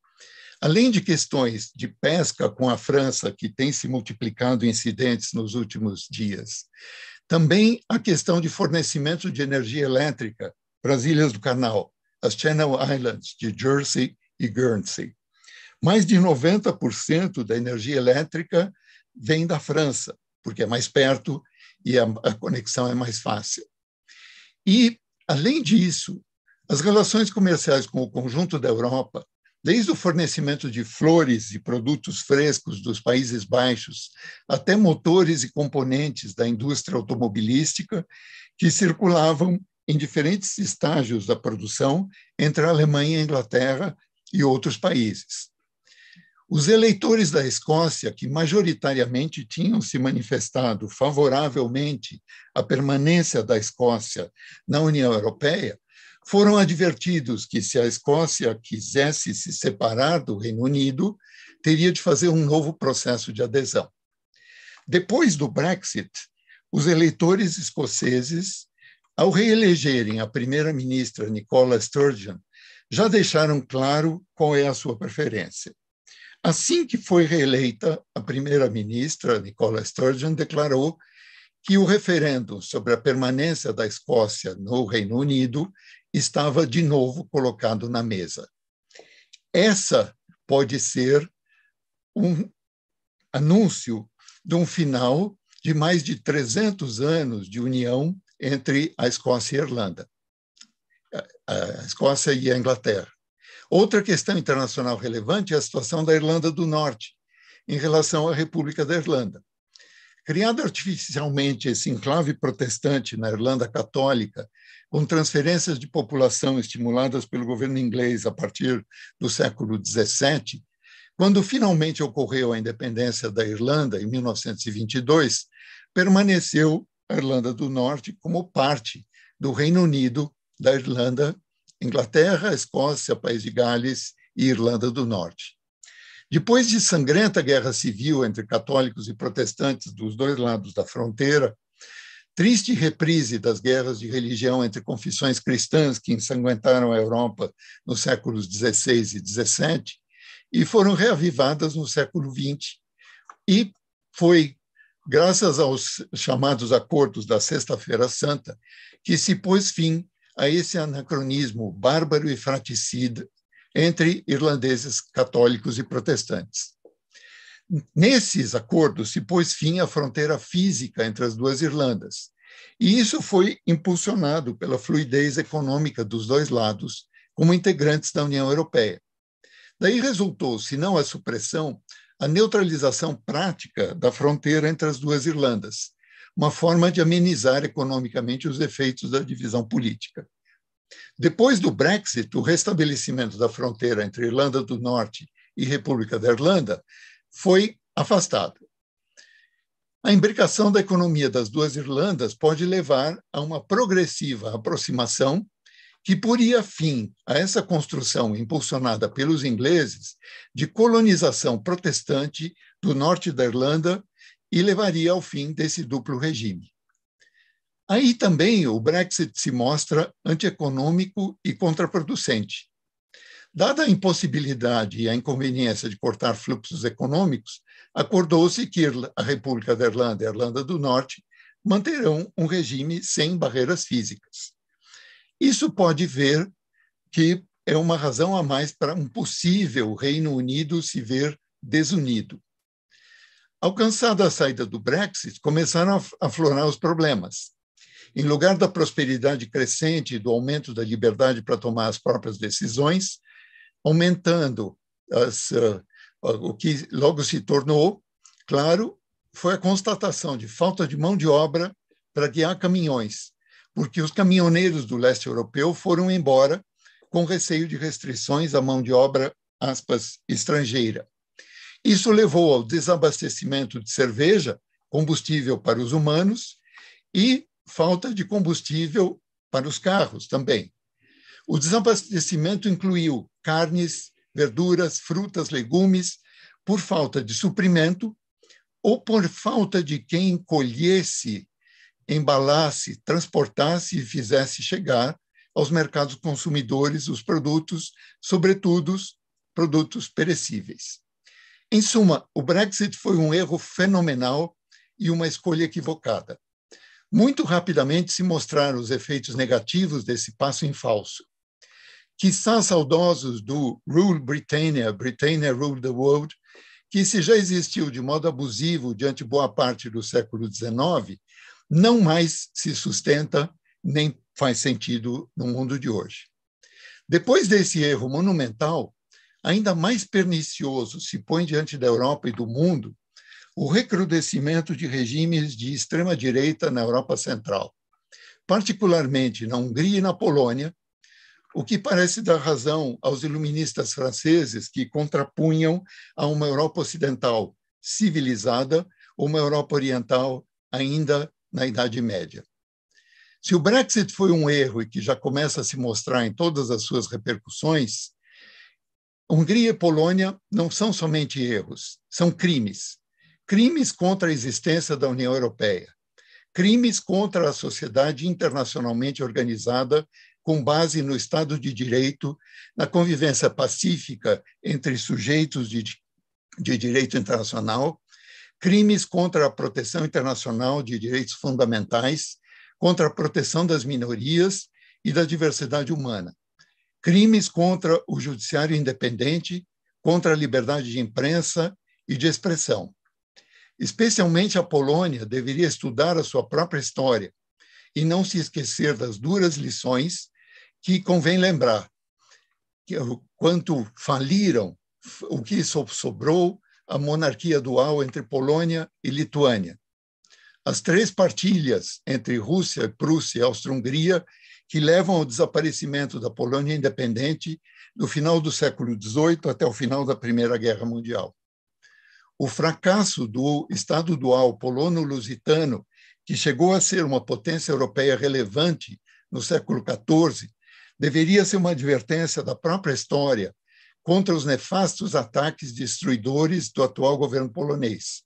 E: Além de questões de pesca com a França, que tem se multiplicado incidentes nos últimos dias, também a questão de fornecimento de energia elétrica para as Ilhas do Canal, as Channel Islands de Jersey e Guernsey. Mais de 90% da energia elétrica vem da França, porque é mais perto e a, a conexão é mais fácil. E, além disso, as relações comerciais com o conjunto da Europa desde o fornecimento de flores e produtos frescos dos Países Baixos até motores e componentes da indústria automobilística, que circulavam em diferentes estágios da produção entre a Alemanha, a Inglaterra e outros países. Os eleitores da Escócia, que majoritariamente tinham se manifestado favoravelmente à permanência da Escócia na União Europeia, foram advertidos que, se a Escócia quisesse se separar do Reino Unido, teria de fazer um novo processo de adesão. Depois do Brexit, os eleitores escoceses, ao reelegerem a primeira-ministra Nicola Sturgeon, já deixaram claro qual é a sua preferência. Assim que foi reeleita, a primeira-ministra Nicola Sturgeon declarou que o referendo sobre a permanência da Escócia no Reino Unido estava de novo colocado na mesa. Essa pode ser um anúncio de um final de mais de 300 anos de união entre a Escócia e a Irlanda, a Escócia e a Inglaterra. Outra questão internacional relevante é a situação da Irlanda do Norte em relação à República da Irlanda. Criado artificialmente esse enclave protestante na Irlanda católica com transferências de população estimuladas pelo governo inglês a partir do século XVII, quando finalmente ocorreu a independência da Irlanda, em 1922, permaneceu a Irlanda do Norte como parte do Reino Unido, da Irlanda, Inglaterra, Escócia, País de Gales e Irlanda do Norte. Depois de sangrenta guerra civil entre católicos e protestantes dos dois lados da fronteira, triste reprise das guerras de religião entre confissões cristãs que ensanguentaram a Europa nos séculos XVI e XVII e foram reavivadas no século XX. E foi graças aos chamados acordos da Sexta-feira Santa que se pôs fim a esse anacronismo bárbaro e fraticida entre irlandeses católicos e protestantes. Nesses acordos se pôs fim à fronteira física entre as duas Irlandas. E isso foi impulsionado pela fluidez econômica dos dois lados, como integrantes da União Europeia. Daí resultou, se não a supressão, a neutralização prática da fronteira entre as duas Irlandas, uma forma de amenizar economicamente os efeitos da divisão política. Depois do Brexit, o restabelecimento da fronteira entre Irlanda do Norte e República da Irlanda foi afastado. A imbricação da economia das duas Irlandas pode levar a uma progressiva aproximação que poria fim a essa construção impulsionada pelos ingleses de colonização protestante do norte da Irlanda e levaria ao fim desse duplo regime. Aí também o Brexit se mostra antieconômico e contraproducente, Dada a impossibilidade e a inconveniência de cortar fluxos econômicos, acordou-se que a República da Irlanda e a Irlanda do Norte manterão um regime sem barreiras físicas. Isso pode ver que é uma razão a mais para um possível Reino Unido se ver desunido. Alcançada a saída do Brexit, começaram a aflorar os problemas. Em lugar da prosperidade crescente e do aumento da liberdade para tomar as próprias decisões, aumentando as, uh, o que logo se tornou, claro, foi a constatação de falta de mão de obra para guiar caminhões, porque os caminhoneiros do leste europeu foram embora com receio de restrições à mão de obra, aspas, estrangeira. Isso levou ao desabastecimento de cerveja, combustível para os humanos, e falta de combustível para os carros também. O desabastecimento incluiu carnes, verduras, frutas, legumes, por falta de suprimento ou por falta de quem colhesse, embalasse, transportasse e fizesse chegar aos mercados consumidores os produtos, sobretudo os produtos perecíveis. Em suma, o Brexit foi um erro fenomenal e uma escolha equivocada. Muito rapidamente se mostraram os efeitos negativos desse passo em falso que são saudosos do Rule Britannia, Britannia Rule the World, que se já existiu de modo abusivo durante boa parte do século XIX, não mais se sustenta nem faz sentido no mundo de hoje. Depois desse erro monumental, ainda mais pernicioso se põe diante da Europa e do mundo o recrudescimento de regimes de extrema-direita na Europa Central, particularmente na Hungria e na Polônia, o que parece dar razão aos iluministas franceses que contrapunham a uma Europa ocidental civilizada uma Europa oriental ainda na Idade Média. Se o Brexit foi um erro e que já começa a se mostrar em todas as suas repercussões, Hungria e Polônia não são somente erros, são crimes. Crimes contra a existência da União Europeia, crimes contra a sociedade internacionalmente organizada com base no Estado de Direito, na convivência pacífica entre sujeitos de, de direito internacional, crimes contra a proteção internacional de direitos fundamentais, contra a proteção das minorias e da diversidade humana, crimes contra o judiciário independente, contra a liberdade de imprensa e de expressão. Especialmente a Polônia deveria estudar a sua própria história e não se esquecer das duras lições que convém lembrar que, quanto faliram, o que sobrou a monarquia dual entre Polônia e Lituânia. As três partilhas entre Rússia, Prússia e Áustria-Hungria que levam ao desaparecimento da Polônia independente do final do século XVIII até o final da Primeira Guerra Mundial. O fracasso do Estado dual polono-lusitano, que chegou a ser uma potência europeia relevante no século XIV, deveria ser uma advertência da própria história contra os nefastos ataques destruidores do atual governo polonês.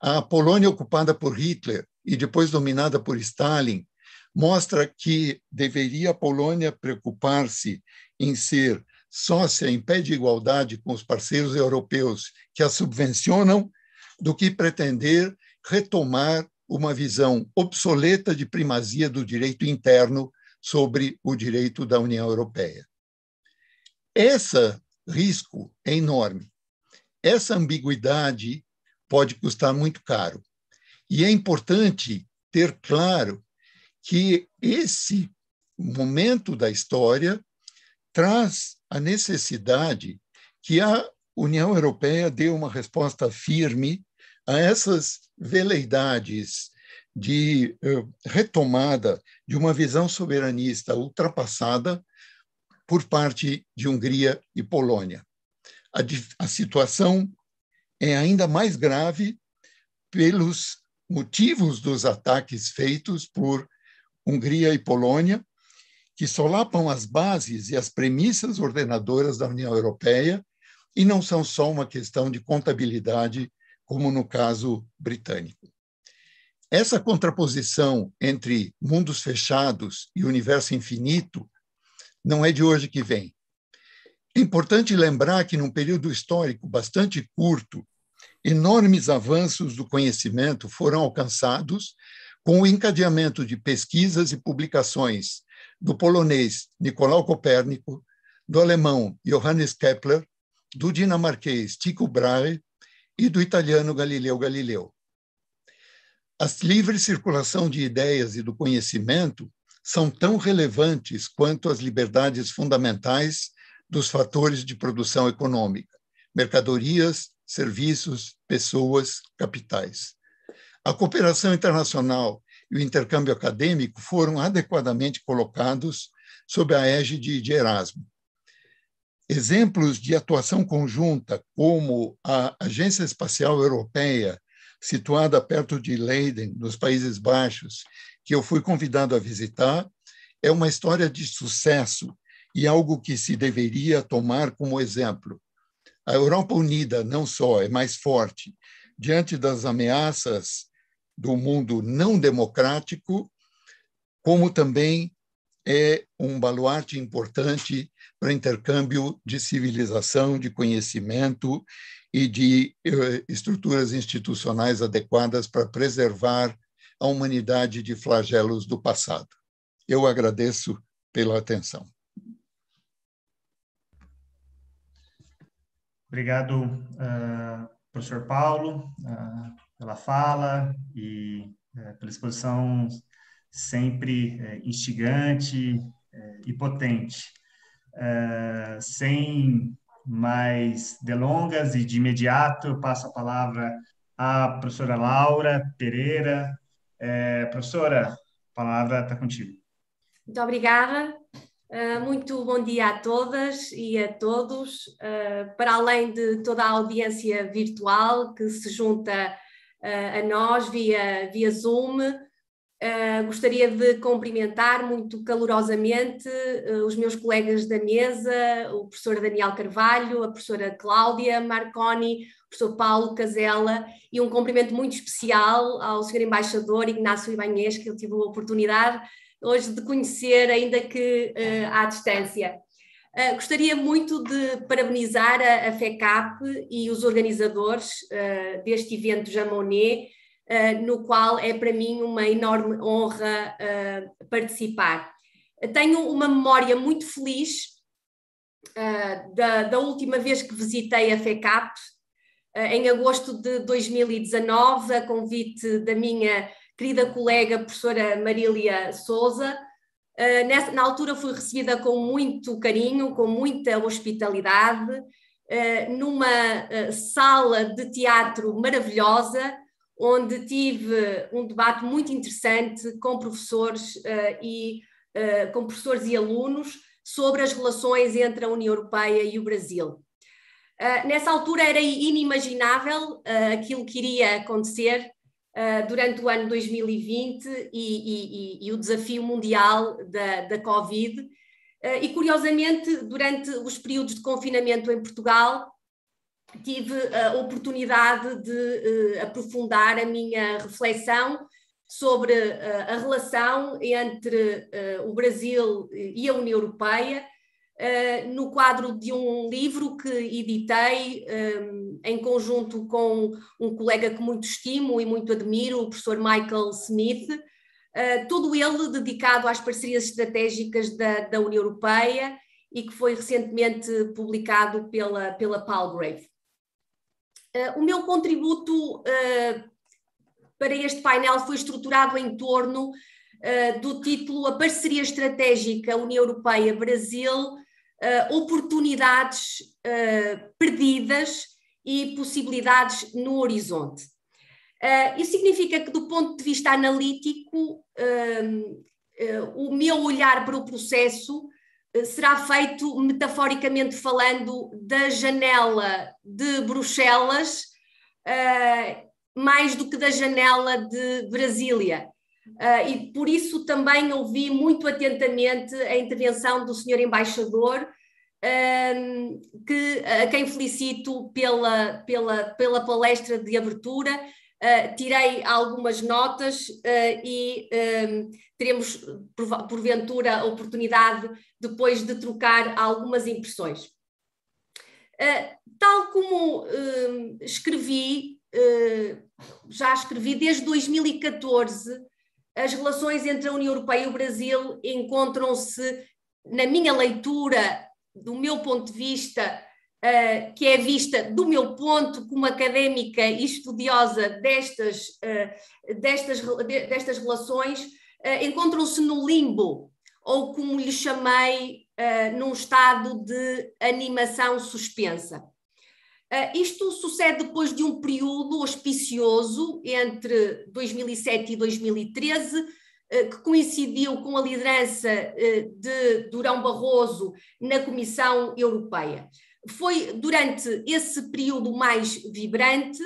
E: A Polônia ocupada por Hitler e depois dominada por Stalin mostra que deveria a Polônia preocupar-se em ser sócia em pé de igualdade com os parceiros europeus que a subvencionam do que pretender retomar uma visão obsoleta de primazia do direito interno sobre o direito da União Europeia. Esse risco é enorme. Essa ambiguidade pode custar muito caro. E é importante ter claro que esse momento da história traz a necessidade que a União Europeia dê uma resposta firme a essas veleidades de eh, retomada de uma visão soberanista ultrapassada por parte de Hungria e Polônia. A, a situação é ainda mais grave pelos motivos dos ataques feitos por Hungria e Polônia, que solapam as bases e as premissas ordenadoras da União Europeia e não são só uma questão de contabilidade, como no caso britânico essa contraposição entre mundos fechados e universo infinito não é de hoje que vem. É importante lembrar que, num período histórico bastante curto, enormes avanços do conhecimento foram alcançados com o encadeamento de pesquisas e publicações do polonês Nicolau Copérnico, do alemão Johannes Kepler, do dinamarquês Tycho Brahe e do italiano Galileu Galileu. As livre circulação de ideias e do conhecimento são tão relevantes quanto as liberdades fundamentais dos fatores de produção econômica, mercadorias, serviços, pessoas, capitais. A cooperação internacional e o intercâmbio acadêmico foram adequadamente colocados sob a égide de Erasmo. Exemplos de atuação conjunta, como a Agência Espacial Europeia situada perto de Leiden, nos Países Baixos, que eu fui convidado a visitar, é uma história de sucesso e algo que se deveria tomar como exemplo. A Europa unida não só é mais forte diante das ameaças do mundo não democrático, como também é um baluarte importante para intercâmbio de civilização, de conhecimento e de eh, estruturas institucionais adequadas para preservar a humanidade de flagelos do passado. Eu agradeço pela atenção.
B: Obrigado, uh, professor Paulo, uh, pela fala e uh, pela exposição sempre eh, instigante e potente. Ah, sem mais delongas e de imediato eu passo a palavra à professora Laura Pereira. É, professora, a palavra está contigo.
A: Muito obrigada. Uh, muito bom dia a todas e a todos. Uh, para além de toda a audiência virtual que se junta uh, a nós via, via Zoom, Uh, gostaria de cumprimentar muito calorosamente uh, os meus colegas da mesa, o professor Daniel Carvalho, a professora Cláudia Marconi, o professor Paulo Casella e um cumprimento muito especial ao senhor embaixador Ignacio Ibanhês, que eu tive a oportunidade hoje de conhecer, ainda que uh, à distância. gostaria muito de parabenizar a, a FECAP e os organizadores deste evento Jamonet, uh, no qual é para mim uma enorme honra uh, participar. Tenho uma memória muito feliz uh, da, da, última vez que visitei a FECAP, em agosto de 2019, a convite da minha querida colega professora Marília Souza. Nessa, na altura fui recebida com muito carinho, com muita hospitalidade, numa sala de teatro maravilhosa, onde tive um debate muito interessante com professores uh, e uh, com professores e alunos sobre as relações entre a União Europeia e o Brasil. Uh, nessa altura era inimaginável aquilo que iria acontecer durante o ano 2020 e, e, e, e o desafio mundial da, da Covid. e curiosamente, durante os períodos de confinamento em Portugal, tive a oportunidade de eh, aprofundar a minha reflexão sobre eh, a relação entre eh, o Brasil e a União Europeia no quadro de um livro que editei em conjunto com um colega que muito estimo e muito admiro, o professor Michael Smith, todo ele dedicado às parcerias estratégicas da, da União Europeia e que foi recentemente publicado pela, pela Palgrave. Eh, o meu contributo eh, para este painel foi estruturado em torno eh, do título A Parceria Estratégica União Europeia-Brasil, Oportunidades Perdidas e Possibilidades no Horizonte. isso significa que, do ponto de vista analítico, o meu olhar para o processo será feito, metaforicamente falando, da janela de Bruxelas, eh, mais do que da janela de Brasília. Eh, e por isso também ouvi muito atentamente a intervenção do senhor embaixador, eh, que, a quem felicito pela, pela, pela palestra de abertura eh, tirei algumas notas uh, e um, ehm, teremos, porventura, a oportunidade depois de trocar algumas impressões. Uh, tal como ehm, escrevi, já escrevi desde 2014, as relações entre a União Europeia e o Brasil encontram-se, na minha leitura, do meu ponto de vista, eh, que é vista, do meu ponto, como académica e estudiosa destas, uh, destas, de, destas relações, uh, encontram-se no limbo, ou como lhe chamei, num estado de animação suspensa. isto sucede depois de um período auspicioso entre 2007 e 2013 que coincidiu com a liderança de Durão Barroso na Comissão Europeia foi durante esse período mais vibrante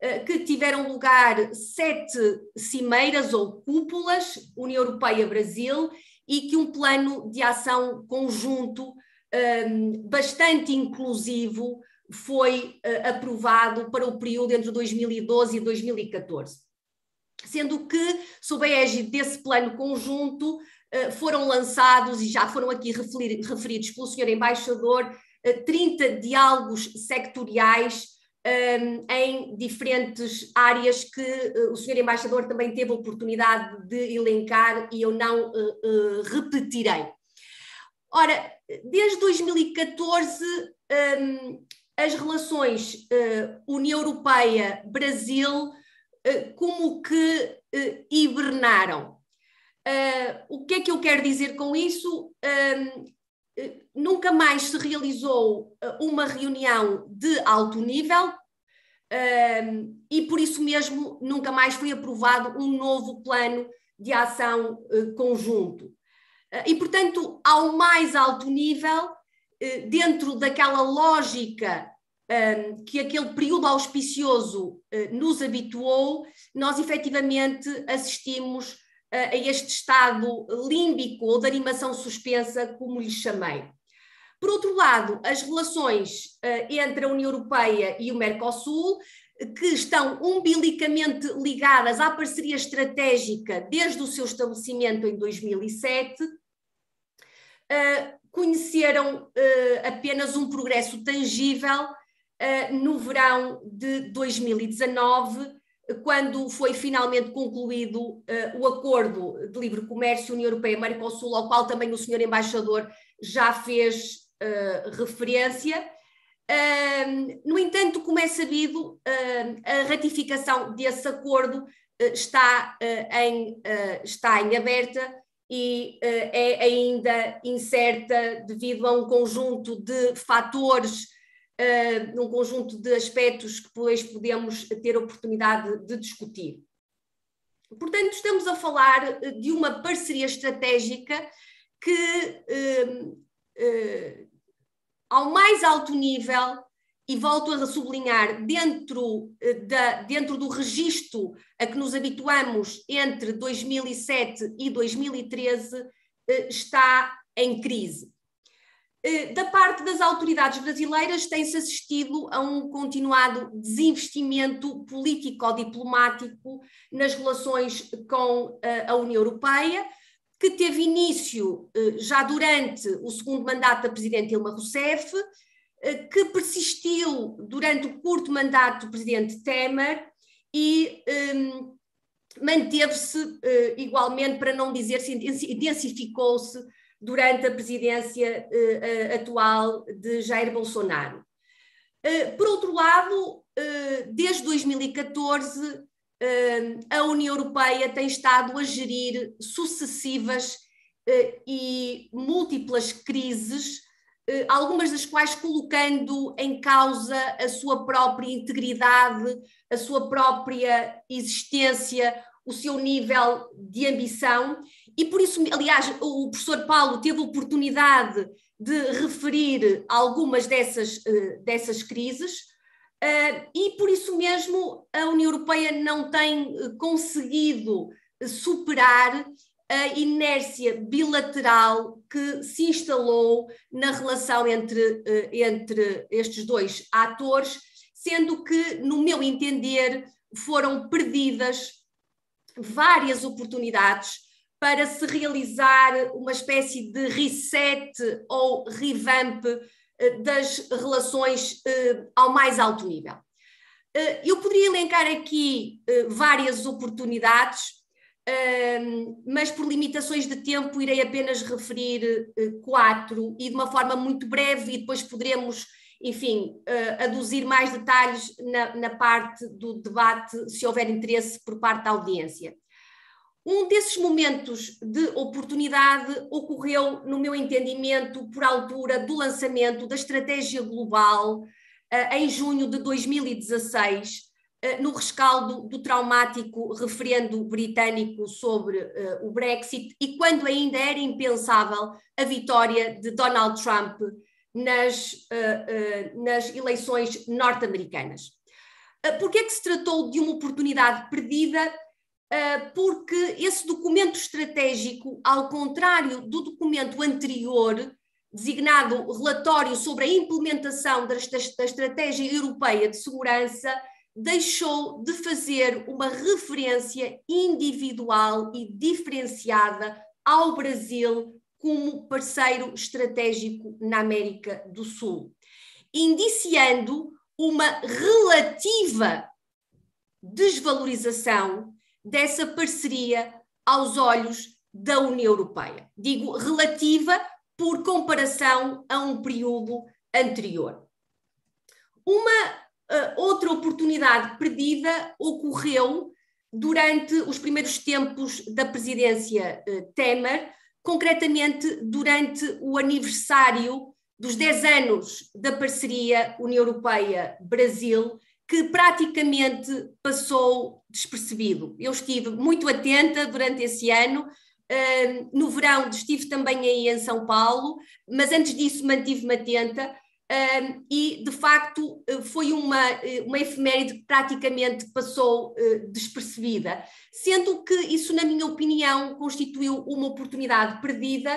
A: eh, que tiveram lugar sete cimeiras ou cúpulas, União Europeia-Brasil, e que um plano de ação conjunto ehm, bastante inclusivo foi eh, aprovado para o período entre 2012 e 2014. Sendo que, sob a égide desse plano conjunto, eh, foram lançados, e já foram aqui referidos pelo senhor embaixador, 30 diálogos sectoriais um, em diferentes áreas que uh, o senhor embaixador também teve a oportunidade de elencar e eu não uh, uh, repetirei. Ora, desde 2014 um, as relações uh, União Europeia-Brasil uh, como que uh, hibernaram. o que é que eu quero dizer com isso? nunca mais se realizou eh, uma reunião de alto nível um, ehm, e por isso mesmo nunca mais foi aprovado um novo plano de ação uh, conjunto. Uh, e, portanto, ao mais alto nível, uh, dentro daquela lógica um, ehm, que aquele período auspicioso nos habituou, nós efetivamente assistimos a este estado límbico ou de animação suspensa, como lhe chamei. Por outro lado, as relações eh, entre a União Europeia e o Mercosul que estão umbilicamente ligadas à parceria estratégica desde o seu estabelecimento em 2007, eh, conheceram eh, apenas um progresso tangível no verão de 2019, quando foi finalmente concluído o Acordo de Livre Comércio União Europeia-Mercosul, ao qual também o senhor embaixador já fez uh, referência. Uh, no entanto, como é sabido, uh, a ratificação desse acordo eh, está, eh, em, está em aberta e é ainda incerta devido a um conjunto de fatores, um conjunto de aspectos que depois podemos ter oportunidade de discutir. Portanto, estamos a falar de uma parceria estratégica que, ao mais alto nível, e volto a sublinhar, dentro, eh, da, dentro do registro a que nos habituamos entre 2007 e 2013, eh, está em crise. Eh, da parte das autoridades brasileiras, tem-se assistido a um continuado desinvestimento político-diplomático nas relações com a União Europeia, que teve início eh, já durante o segundo mandato da presidente Dilma Rousseff, eh, que persistiu durante o curto mandato do presidente Temer e um, ehm, manteve-se uh, igualmente, para não dizer se intensificou-se durante a presidência uh, atual de Jair Bolsonaro. por outro lado, desde 2014 a União Europeia tem estado a gerir sucessivas eh, e múltiplas crises, eh, algumas das quais colocando em causa a sua própria integridade, a sua própria existência, o seu nível de ambição. E por isso, aliás, o professor Paulo teve a oportunidade de referir algumas dessas, eh, dessas crises. Eh, e por isso mesmo a União Europeia não tem eh, conseguido superar a inércia bilateral que se instalou na relação entre, eh, entre estes dois atores, sendo que, no meu entender, foram perdidas várias oportunidades para se realizar uma espécie de reset ou revamp eh, das relações eh, ao mais alto nível. Eh, eu poderia elencar aqui várias oportunidades, ehm, mas por limitações de tempo irei apenas referir quatro e de uma forma muito breve, e depois poderemos, enfim, aduzir mais detalhes na, na parte do debate, se houver interesse por parte da audiência. Um desses momentos de oportunidade ocorreu, no meu entendimento, por altura do lançamento da estratégia global eh, em junho de 2016, eh, no rescaldo do traumático referendo britânico sobre eh, o Brexit e quando ainda era impensável a vitória de Donald Trump nas, nas eleições norte-americanas. Porque é que se tratou de uma oportunidade perdida eh, porque esse documento estratégico, ao contrário do documento anterior, designado relatório sobre a implementação da, da Estratégia Europeia de Segurança, deixou de fazer uma referência individual e diferenciada ao Brasil como parceiro estratégico na América do Sul, indiciando uma relativa desvalorização dessa parceria aos olhos da União Europeia. Digo relativa por comparação a um período anterior. Uma uh, outra oportunidade perdida ocorreu durante os primeiros tempos da presidência uh, Temer, concretamente durante o aniversário dos 10 anos da parceria União Europeia-Brasil, que praticamente passou despercebido. Eu estive muito atenta durante esse ano. Hum, no verão estive também aí em São Paulo, mas antes disso mantive-me atenta hum, e, de facto, foi uma, uma efeméride que praticamente passou hum, despercebida, sendo que isso, na minha opinião, constituiu uma oportunidade perdida,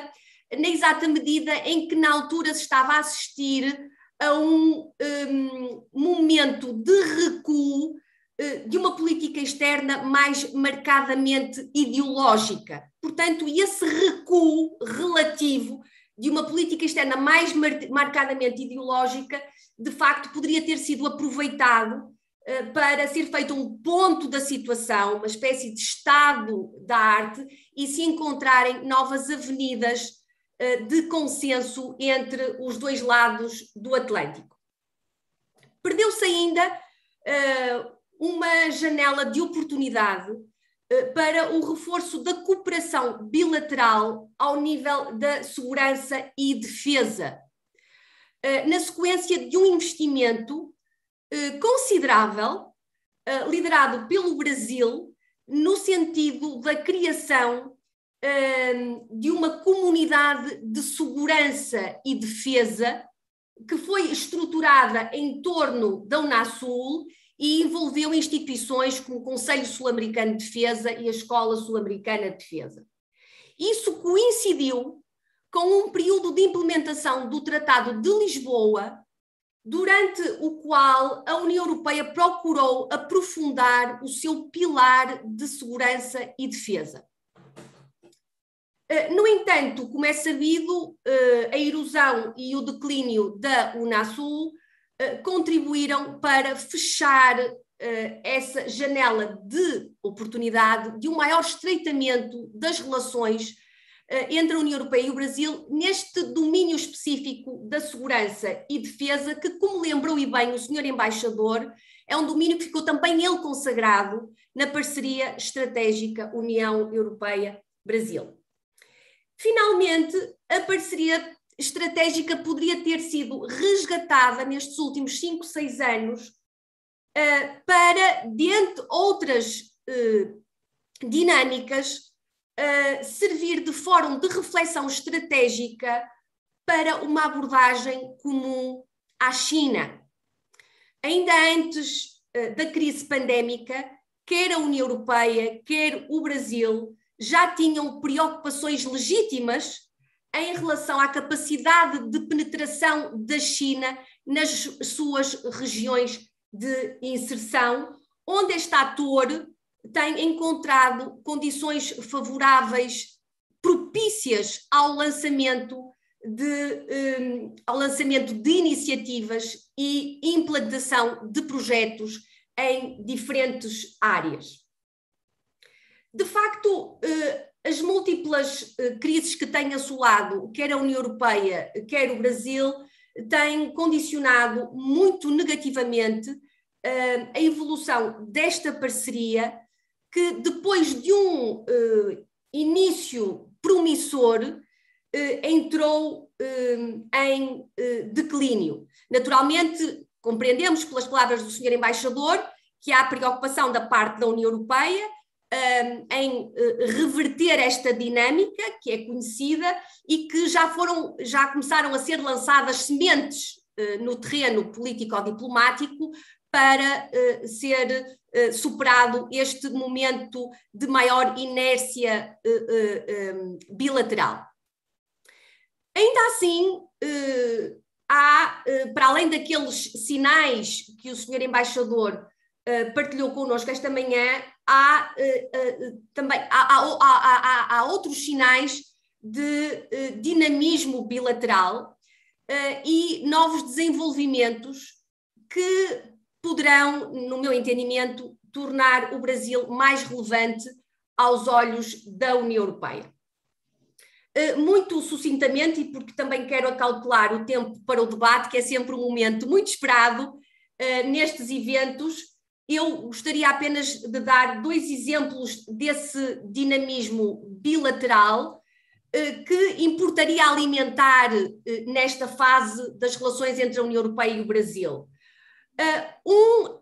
A: na exata medida em que, na altura, se estava a assistir a um, um momento de recuo uh, de uma política externa mais marcadamente ideológica. Portanto, esse recuo relativo de uma política externa mais mar marcadamente ideológica, de facto, poderia ter sido aproveitado eh, para ser feito um ponto da situação, uma espécie de estado da arte, e se encontrarem novas avenidas eh, de consenso entre os dois lados do Atlântico. Perdeu-se ainda eh, uma janela de oportunidade eh, para o reforço da cooperação bilateral ao nível da segurança e defesa, na sequência de um investimento considerável liderado pelo Brasil no sentido da criação Hum, de uma comunidade de segurança e defesa que foi estruturada em torno da UNASUL e envolveu instituições como o Conselho Sul-Americano de Defesa e a Escola Sul-Americana de Defesa. Isso coincidiu com um período de implementação do Tratado de Lisboa, durante o qual a União Europeia procurou aprofundar o seu pilar de segurança e defesa. Eh, no entanto, como é sabido, eh, a erosão e o declínio da Unasul eh, contribuíram para fechar essa janela de oportunidade de um maior estreitamento das relações entre a União Europeia e o Brasil neste domínio específico da segurança e defesa, que, como lembrou e bem o senhor embaixador, é um domínio que ficou também ele consagrado na parceria estratégica União Europeia-Brasil. Finalmente, a parceria estratégica poderia ter sido resgatada nestes últimos 5, 6 anos uh, para, dentre outras uh, dinâmicas, uh, servir de fórum de reflexão estratégica para uma abordagem comum à China. Ainda antes da crise pandémica, quer a União Europeia, quer o Brasil, já tinham preocupações legítimas em relação à capacidade de penetração da China nas suas regiões de inserção, onde este ator tem encontrado condições favoráveis, propícias ao lançamento de, um, ao lançamento de iniciativas e implantação de projetos em diferentes áreas de facto, eh, as múltiplas eh, crises que têm assolado, quer a União Europeia, quer o Brasil, têm condicionado muito negativamente eh, a evolução desta parceria, que depois de um início promissor, entrou em declínio. Naturalmente, compreendemos pelas palavras do Sr. Embaixador que há preocupação da parte da União Europeia Ehm, em eh, reverter esta dinâmica que é conhecida e que já foram, já começaram a ser lançadas sementes eh, no terreno político-diplomático para eh, ser superado este momento de maior inércia ehm, bilateral. Ainda assim, há, para além daqueles sinais que o senhor embaixador partilhou connosco esta manhã, há eh, eh, também há, há, há, há outros sinais de eh, dinamismo bilateral e novos desenvolvimentos que poderão, no meu entendimento, tornar o Brasil mais relevante aos olhos da União Europeia. Muito sucintamente, e porque também quero acautelar o tempo para o debate, que é sempre um momento muito esperado nestes eventos, eu gostaria apenas de dar dois exemplos desse dinamismo bilateral eh, que importaria alimentar eh, nesta fase das relações entre a União Europeia e o Brasil. Eh, um,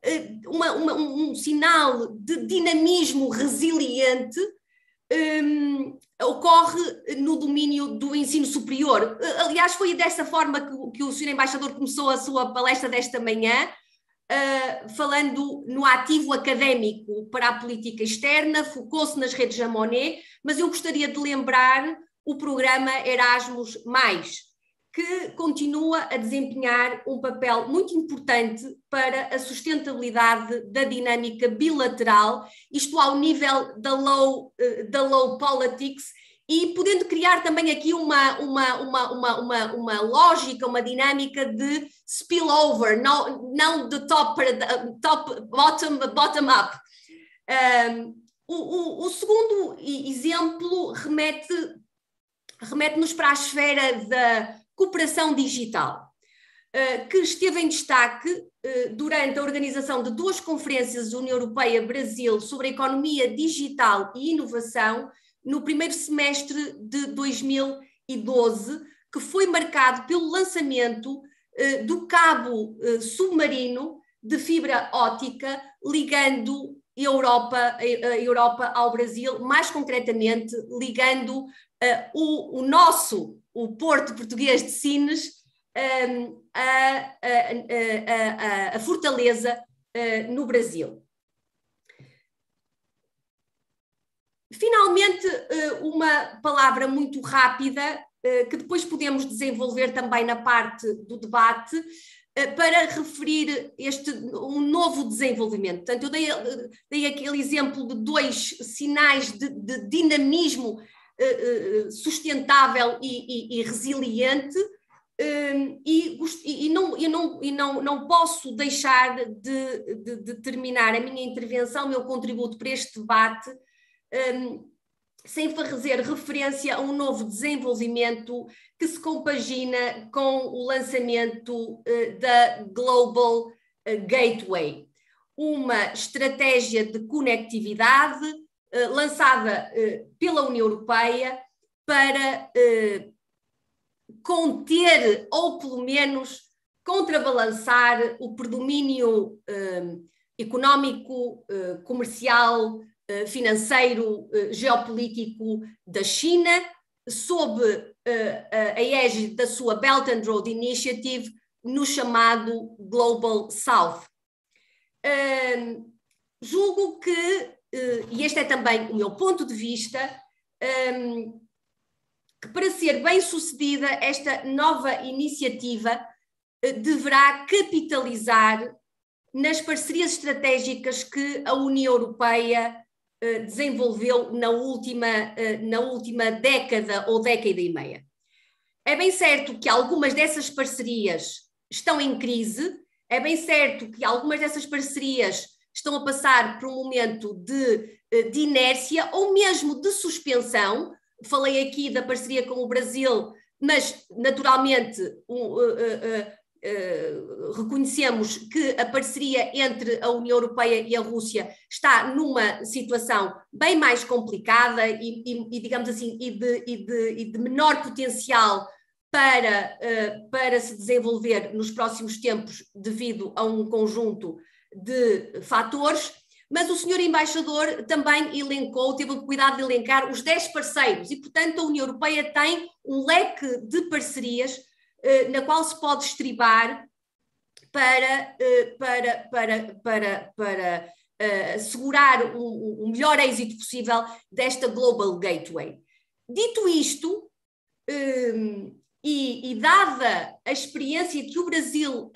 A: uma, uma, um sinal de dinamismo resiliente um, ehm, ocorre no domínio do ensino superior. Aliás, foi dessa forma que, que o senhor Embaixador começou a sua palestra desta manhã, uh, falando no ativo académico para a política externa, focou-se nas redes da Monet, mas eu gostaria de lembrar o programa Erasmus, que continua a desempenhar um papel muito importante para a sustentabilidade da dinâmica bilateral, isto ao nível da low, ah, da low politics e podendo criar também aqui uma, uma, uma, uma, uma, uma lógica, uma dinâmica de spillover, não, não de top, para, top bottom, bottom up. Um, o, o, o, segundo exemplo remete, remete-nos para a esfera da cooperação digital, uh, que esteve em destaque uh, durante a organização de duas conferências União Europeia-Brasil sobre economia digital e inovação, no primeiro semestre de 2012, que foi marcado pelo lançamento eh, do cabo eh, submarino de fibra ótica ligando Europa, a eh, eh, Europa ao Brasil, mais concretamente ligando eh, o, o, nosso, o porto português de Sines, ehm, a, a, a, a Fortaleza eh, no Brasil. Finalmente, eh, uma palavra muito rápida eh, que depois podemos desenvolver também na parte do debate eh, para referir este um novo desenvolvimento. Portanto, eu dei, dei aquele exemplo de dois sinais de, de dinamismo sustentável e, e, e resiliente. E, e, não, e, não, e não, não posso deixar de, de, de terminar a minha intervenção, o meu contributo para este debate, um, sem fazer referência a um novo desenvolvimento que se compagina com o lançamento uh, da Global eh, Gateway, uma estratégia de conectividade uh, lançada uh, pela União Europeia para conter ou pelo menos contrabalançar o predomínio hum, económico, comercial, eh, financeiro eh, geopolítico da China, sob eh, a égide da sua Belt and Road Initiative, no chamado Global South. julgo que, e este é também o meu ponto de vista, que para ser bem sucedida, esta nova iniciativa deverá capitalizar nas parcerias estratégicas que a União Europeia eh, desenvolveu na última, eh, na última década ou década e meia. É bem certo que algumas dessas parcerias estão em crise, é bem certo que algumas dessas parcerias estão a passar por um momento de, eh, de inércia ou mesmo de suspensão. Falei aqui da parceria com o Brasil, mas naturalmente um, uh, uh, eh, reconhecemos que a parceria entre a União Europeia e a Rússia está numa situação bem mais complicada e, e, e digamos assim, e de, e de, de menor potencial para, eh, para se desenvolver nos próximos tempos devido a um conjunto de fatores, mas o senhor embaixador também elencou, teve o cuidado de elencar os 10 parceiros e, portanto, a União Europeia tem um leque de parcerias eh, na qual se pode estribar para, eh, para, para, para, para eh, assegurar o, o melhor êxito possível desta Global Gateway. Dito isto, ehm, e, e, dada a experiência que o Brasil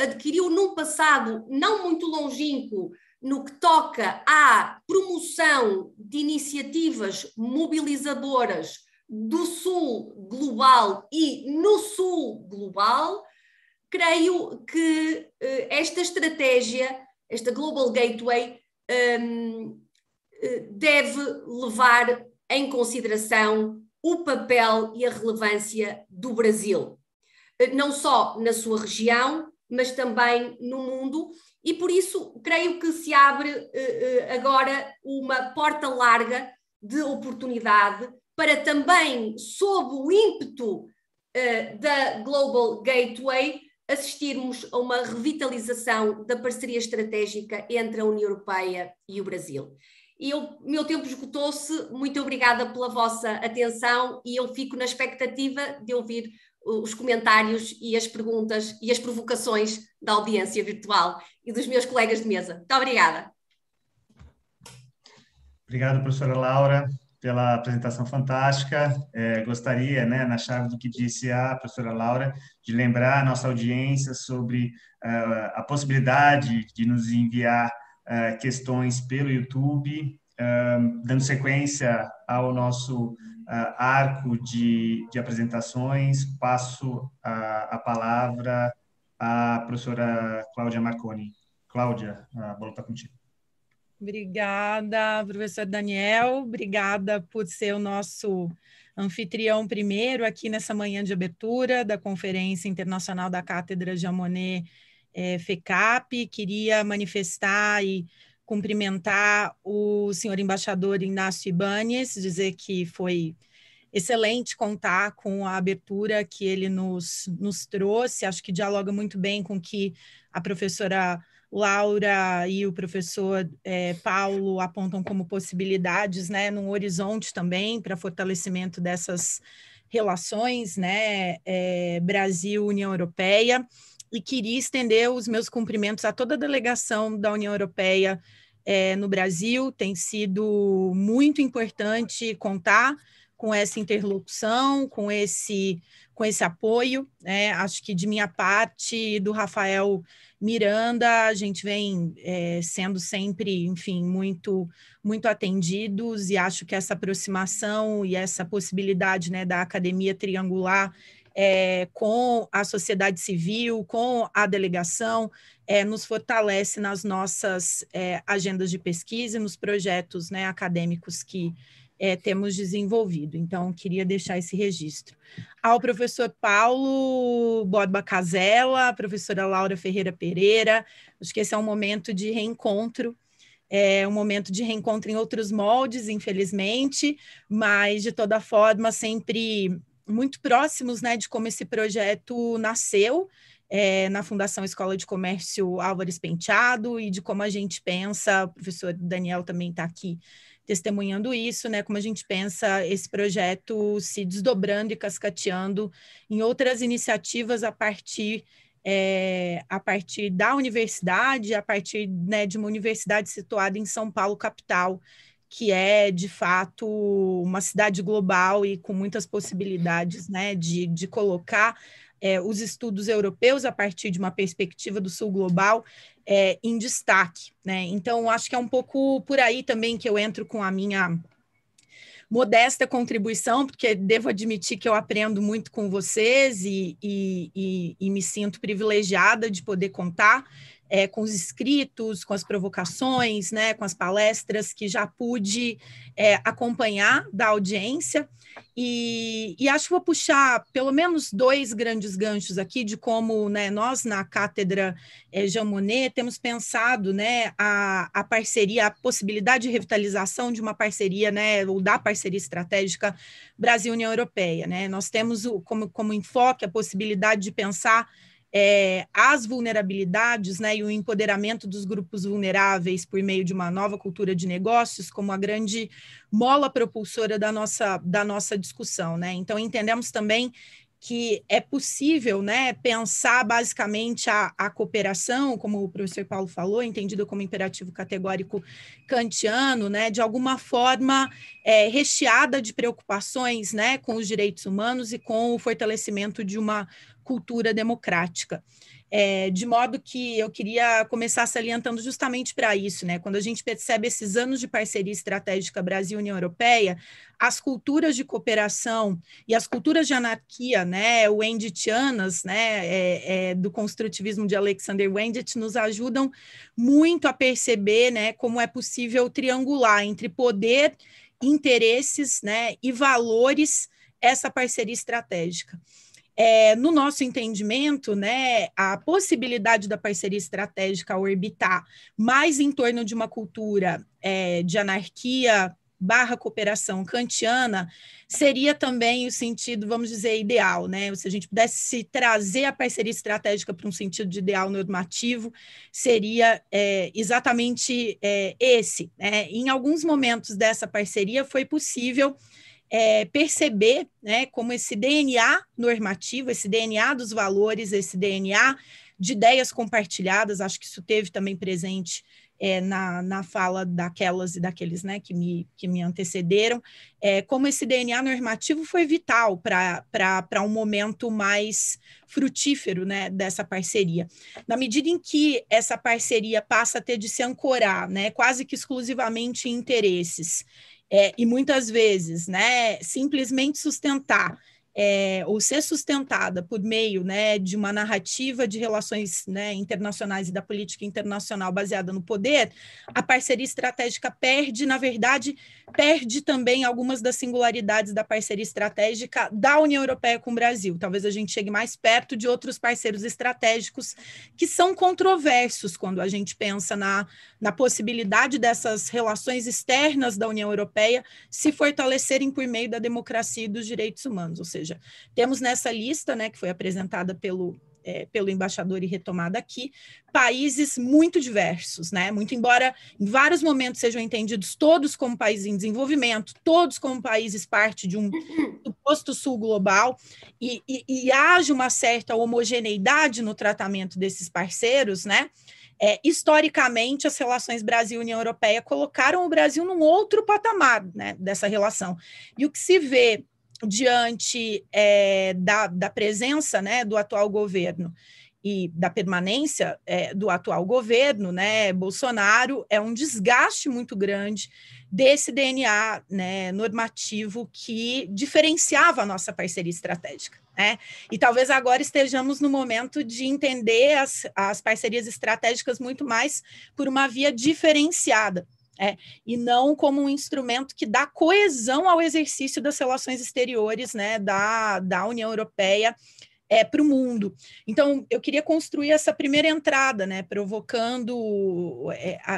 A: adquiriu num passado não muito longínquo no que toca à promoção de iniciativas mobilizadoras do sul global e no sul global, creio que eh, esta estratégia, esta Global Gateway, um, ehm, eh, deve levar em consideração o papel e a relevância do Brasil, eh, não só na sua região, mas também no mundo, e por isso creio que se abre agora uma porta larga de oportunidade para também, sob o ímpeto uh, da Global Gateway, assistirmos a uma revitalização da parceria estratégica entre a União Europeia e o Brasil. E o meu tempo esgotou-se, muito obrigada pela vossa atenção e eu fico na expectativa de ouvir eh, os comentários e as perguntas e as provocações da audiência virtual e dos meus colegas de mesa. Muito obrigada.
B: Obrigado, professora Laura pela apresentação fantástica. É, gostaria, né, na chave do que disse a professora Laura, de lembrar a nossa audiência sobre uh, a possibilidade de nos enviar uh, questões pelo YouTube, uh, dando sequência ao nosso arco de, de, apresentações. Passo a, a, palavra à professora Cláudia Marconi. Cláudia, a bola está contigo.
C: Obrigada, professor Daniel. Obrigada por ser o nosso anfitrião primeiro aqui nessa manhã de abertura da Conferência Internacional da Cátedra Jamonet é, FECAP. Queria manifestar e cumprimentar o senhor embaixador Inácio Ibanes, dizer que foi excelente contar com a abertura que ele nos, nos trouxe, acho que dialoga muito bem com o que a professora Laura e o professor é, Paulo apontam como possibilidades, né, num horizonte também para fortalecimento dessas relações, né, é, Brasil-União Europeia, e queria estender os meus cumprimentos a toda a delegação da União Europeia é, no Brasil, tem sido muito importante contar com essa interlocução, com esse, com esse apoio. Né? Acho que de minha parte, do Rafael Miranda, a gente vem é, sendo sempre, enfim, muito, muito atendidos e acho que essa aproximação e essa possibilidade né, da academia triangular é, com a sociedade civil, com a delegação, é, nos fortalece nas nossas é, agendas de pesquisa e nos projetos né, acadêmicos que, é, temos desenvolvido. Então, queria deixar esse registro. Ao professor Paulo Borba Casella, professora Laura Ferreira Pereira, acho que esse é um momento de reencontro, é um momento de reencontro em outros moldes, infelizmente, mas de toda forma, sempre muito próximos né, de como esse projeto nasceu. É, na Fundação Escola de Comércio Álvares Penteado e de como a gente pensa, o professor Daniel também está aqui testemunhando isso, né? Como a gente pensa esse projeto se desdobrando e cascateando em outras iniciativas a partir é, a partir da universidade, a partir né, de uma universidade situada em São Paulo, capital, que é de fato uma cidade global e com muitas possibilidades né, de, de colocar é, os estudos europeus a partir de uma perspectiva do sul global é, em destaque, né? Então, acho que é um pouco por aí também que eu entro com a minha modesta contribuição, porque devo admitir que eu aprendo muito com vocês e, e, e, e me sinto privilegiada de poder contar é, com os escritos, com as provocações, né, com as palestras que já pude é, acompanhar da audiência. E, e, acho que vou puxar pelo menos dois grandes ganchos aqui de como né, nós, na Cátedra é, Jean Monnet, temos pensado né, a, a, parceria, a possibilidade de revitalização de uma parceria, né, ou da parceria estratégica Brasil-União Europeia. Né? Nós temos o, como, como enfoque a possibilidade de pensar é, as vulnerabilidades né, e o empoderamento dos grupos vulneráveis por meio de uma nova cultura de negócios como a grande mola propulsora da nossa, da nossa discussão. Né? Então, entendemos também que é possível né, pensar basicamente a, a cooperação, como o professor Paulo falou, entendido como imperativo categórico kantiano, né, de alguma forma é, recheada de preocupações né, com os direitos humanos e com o fortalecimento de uma cultura democrática. É, de modo que eu queria começar salientando justamente para isso, né? Quando a gente percebe esses anos de parceria estratégica Brasil-União Europeia, as culturas de cooperação e as culturas de anarquia, né? Wenditianas, né? É, é, do construtivismo de Alexander Wendit, nos ajudam muito a perceber, né? Como é possível triangular entre poder, interesses, né? E valores essa parceria estratégica. É, no nosso entendimento, né, a possibilidade da parceria estratégica orbitar mais em torno de uma cultura é, de anarquia barra cooperação kantiana seria também o sentido, vamos dizer, ideal, né? Se a gente pudesse trazer a parceria estratégica para um sentido de ideal normativo, seria é, exatamente é, esse. Né? Em alguns momentos dessa parceria foi possível é, perceber né, como esse DNA normativo, esse DNA dos valores, esse DNA de ideias compartilhadas, acho que isso teve também presente é, na, na fala daquelas e daqueles né, que, me, que me antecederam, é, como esse DNA normativo foi vital para um momento mais frutífero né, dessa parceria. Na medida em que essa parceria passa a ter de se ancorar né, quase que exclusivamente em interesses é, e muitas vezes, né, simplesmente sustentar é, ou ser sustentada por meio né, de uma narrativa de relações né, internacionais e da política internacional baseada no poder, a parceria estratégica perde, na verdade, perde também algumas das singularidades da parceria estratégica da União Europeia com o Brasil. Talvez a gente chegue mais perto de outros parceiros estratégicos que são controversos quando a gente pensa na, na possibilidade dessas relações externas da União Europeia se fortalecerem por meio da democracia e dos direitos humanos, ou seja, seja, temos nessa lista, né, que foi apresentada pelo, é, pelo embaixador e retomada aqui, países muito diversos, né? Muito embora em vários momentos sejam entendidos todos como países em desenvolvimento, todos como países parte de um suposto sul global, e, e, e haja uma certa homogeneidade no tratamento desses parceiros, né? É, historicamente, as relações Brasil-União Europeia colocaram o Brasil num outro patamar né, dessa relação. E o que se vê diante é, da, da presença né, do atual governo e da permanência é, do atual governo, né, Bolsonaro, é um desgaste muito grande desse DNA né, normativo que diferenciava a nossa parceria estratégica. Né? E talvez agora estejamos no momento de entender as, as parcerias estratégicas muito mais por uma via diferenciada. É, e não como um instrumento que dá coesão ao exercício das relações exteriores né, da, da União Europeia é, para o mundo. Então, eu queria construir essa primeira entrada, né, provocando é, a,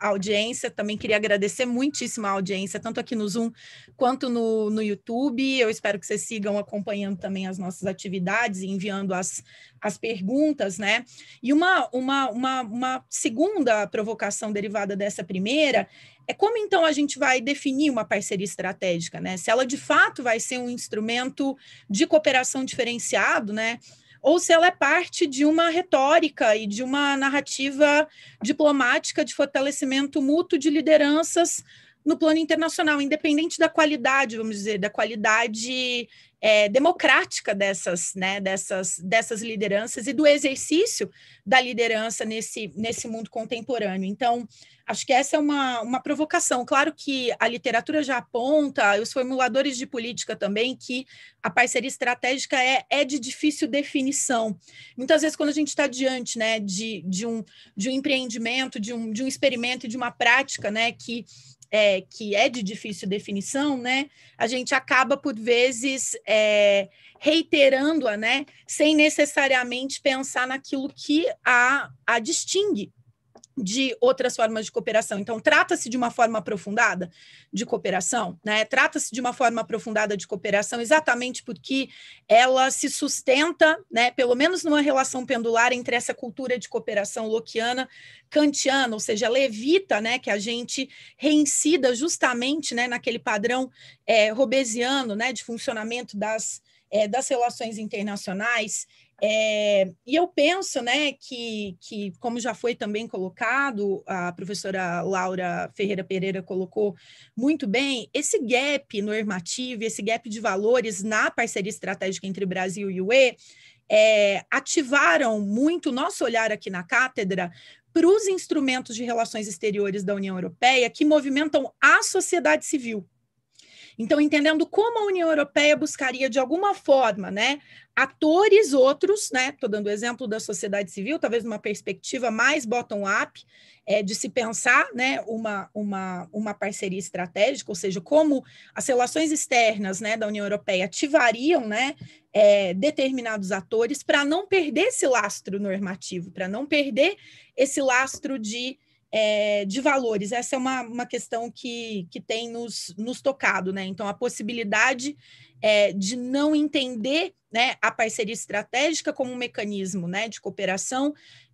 C: a, a, audiência. Também queria agradecer muitíssimo a audiência, tanto aqui no Zoom quanto no, no YouTube. Eu espero que vocês sigam acompanhando também as nossas atividades e enviando as, as perguntas, né? E uma, uma, uma, uma segunda provocação derivada dessa primeira é como então a gente vai definir uma parceria estratégica, né? Se ela de fato vai ser um instrumento de cooperação diferenciado, né? Ou se ela é parte de uma retórica e de uma narrativa diplomática de fortalecimento mútuo de lideranças no plano internacional, independente da qualidade, vamos dizer, da qualidade é, democrática dessas, né, dessas, dessas lideranças e do exercício da liderança nesse, nesse mundo contemporâneo. Então, acho que essa é uma, uma provocação. Claro que a literatura já aponta, os formuladores de política também, que a parceria estratégica é, é de difícil definição. Muitas vezes, quando a gente está diante né, de, de, um, de um empreendimento, de um, de um experimento, de uma prática né, que é, que é de difícil definição, né? A gente acaba, por vezes, é, reiterando-a, né? Sem necessariamente pensar naquilo que a, a distingue, de outras formas de cooperação. Então, trata-se de uma forma aprofundada de cooperação, né? Trata-se de uma forma aprofundada de cooperação exatamente porque ela se sustenta, né, pelo menos numa relação pendular entre essa cultura de cooperação loquiana kantiana, ou seja, ela evita, né, que a gente reincida justamente, né, naquele padrão é, robesiano, né, de funcionamento das é, das relações internacionais é, e eu penso, né, que, que, como já foi também colocado, a professora Laura Ferreira Pereira colocou muito bem, esse gap normativo, esse gap de valores na parceria estratégica entre Brasil e UE, é, ativaram muito o nosso olhar aqui na cátedra para os instrumentos de relações exteriores da União Europeia que movimentam a sociedade civil. Então, entendendo como a União Europeia buscaria, de alguma forma, né, atores outros, né? Estou dando o exemplo da sociedade civil, talvez uma perspectiva mais bottom-up, é, de se pensar né, uma, uma, uma parceria estratégica, ou seja, como as relações externas né, da União Europeia ativariam né, é, determinados atores para não perder esse lastro normativo, para não perder esse lastro de é, de valores. Essa é uma, uma questão que, que tem nos, nos tocado, né? Então, a possibilidade é, de não entender né, a parceria estratégica como um mecanismo né, de cooperação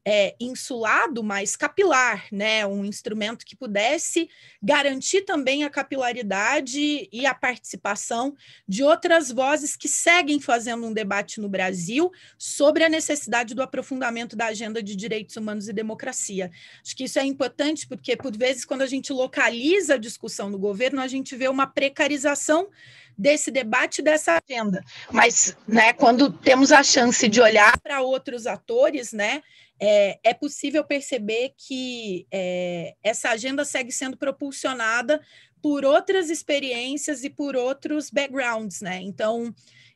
C: é, insulado, mas capilar, né? Um instrumento que pudesse garantir também a capilaridade e a participação de outras vozes que seguem fazendo um debate no Brasil sobre a necessidade do aprofundamento da agenda de direitos humanos e democracia. Acho que isso é importante porque, por vezes, quando a gente localiza a discussão no governo, a gente vê uma precarização desse debate dessa agenda. Mas, né, quando temos a chance de olhar para outros atores, né, é, é possível perceber que é, essa agenda segue sendo propulsionada por outras experiências e por outros backgrounds, né? Então,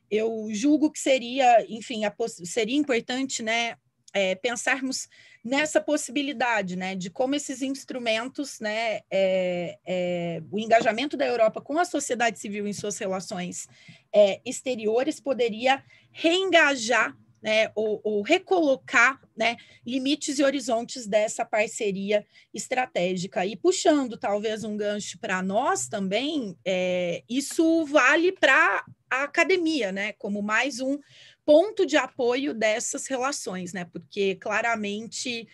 C: eu julgo que seria, enfim, seria importante, né, é, pensarmos nessa possibilidade, né, de como esses instrumentos, né, é, é, o engajamento da Europa com a sociedade civil em suas relações é, exteriores poderia reengajar né, ou, ou recolocar né, limites e horizontes dessa parceria estratégica. E puxando talvez um gancho para nós também, é, isso vale para a academia, né, como mais um ponto de apoio dessas relações, né, porque claramente.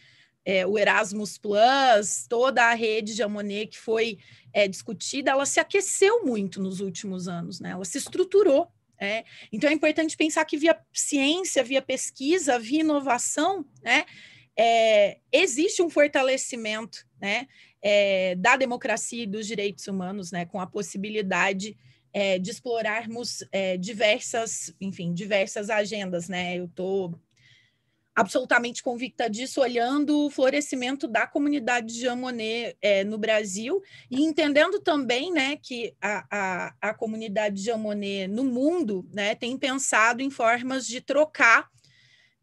C: É, o Erasmus Plus, toda a rede de Amonet que foi é, discutida, ela se aqueceu muito nos últimos anos, né? Ela se estruturou é, então é importante pensar que via ciência, via pesquisa, via inovação, né, é, existe um fortalecimento né, é, da democracia e dos direitos humanos, né, com a possibilidade é, de explorarmos é, diversas, enfim, diversas agendas. Né. Eu estou absolutamente convicta disso, olhando o florescimento da comunidade de Jamonet é, no Brasil e entendendo também né, que a, a, a comunidade de Jamonet no mundo né, tem pensado em formas de trocar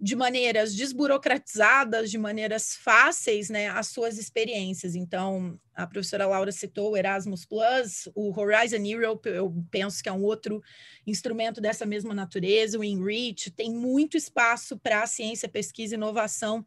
C: de maneiras desburocratizadas, de maneiras fáceis, né, as suas experiências. Então, a professora Laura citou o Erasmus Plus, o Horizon Europe, eu penso que é um outro instrumento dessa mesma natureza, o Enrich tem muito espaço para a ciência, pesquisa e inovação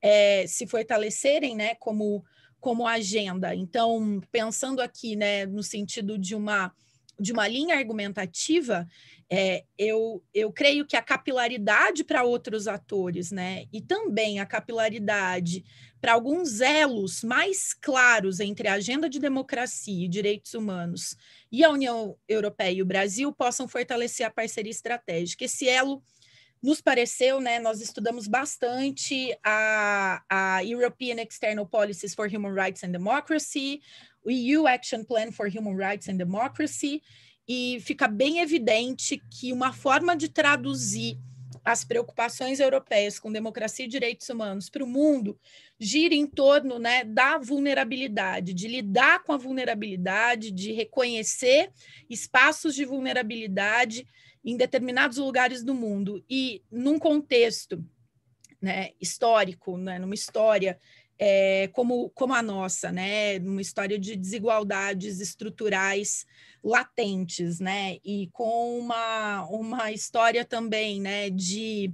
C: é, se fortalecerem, né, como, como agenda. Então, pensando aqui, né, no sentido de uma de uma linha argumentativa, é, eu, eu creio que a capilaridade para outros atores, né, e também a capilaridade para alguns elos mais claros entre a agenda de democracia e direitos humanos e a União Europeia e o Brasil possam fortalecer a parceria estratégica. Esse elo nos pareceu, né, nós estudamos bastante a, a European External Policies for Human Rights and Democracy, o EU Action Plan for Human Rights and Democracy, e fica bem evidente que uma forma de traduzir as preocupações europeias com democracia e direitos humanos para o mundo gira em torno né, da vulnerabilidade, de lidar com a vulnerabilidade, de reconhecer espaços de vulnerabilidade em determinados lugares do mundo. E num contexto né, histórico, né, numa história é, como, como a nossa, né? Uma história de desigualdades estruturais latentes, né? E com uma, uma história também, né? De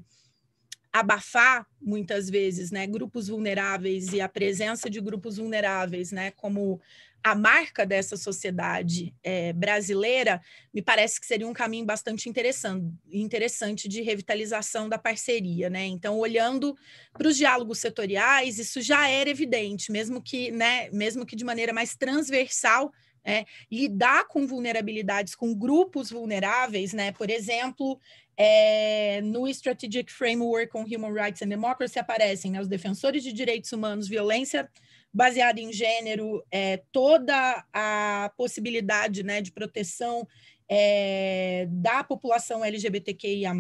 C: abafar muitas vezes, né? Grupos vulneráveis e a presença de grupos vulneráveis, né? Como a marca dessa sociedade é, brasileira, me parece que seria um caminho bastante interessante, interessante de revitalização da parceria, né? Então, olhando para os diálogos setoriais, isso já era evidente, mesmo que, né, mesmo que de maneira mais transversal, é, lidar com vulnerabilidades, com grupos vulneráveis, né? Por exemplo, é, no Strategic Framework on Human Rights and Democracy aparecem né, os defensores de direitos humanos, violência baseada em gênero, é, toda a possibilidade né, de proteção é, da população LGBTQIA,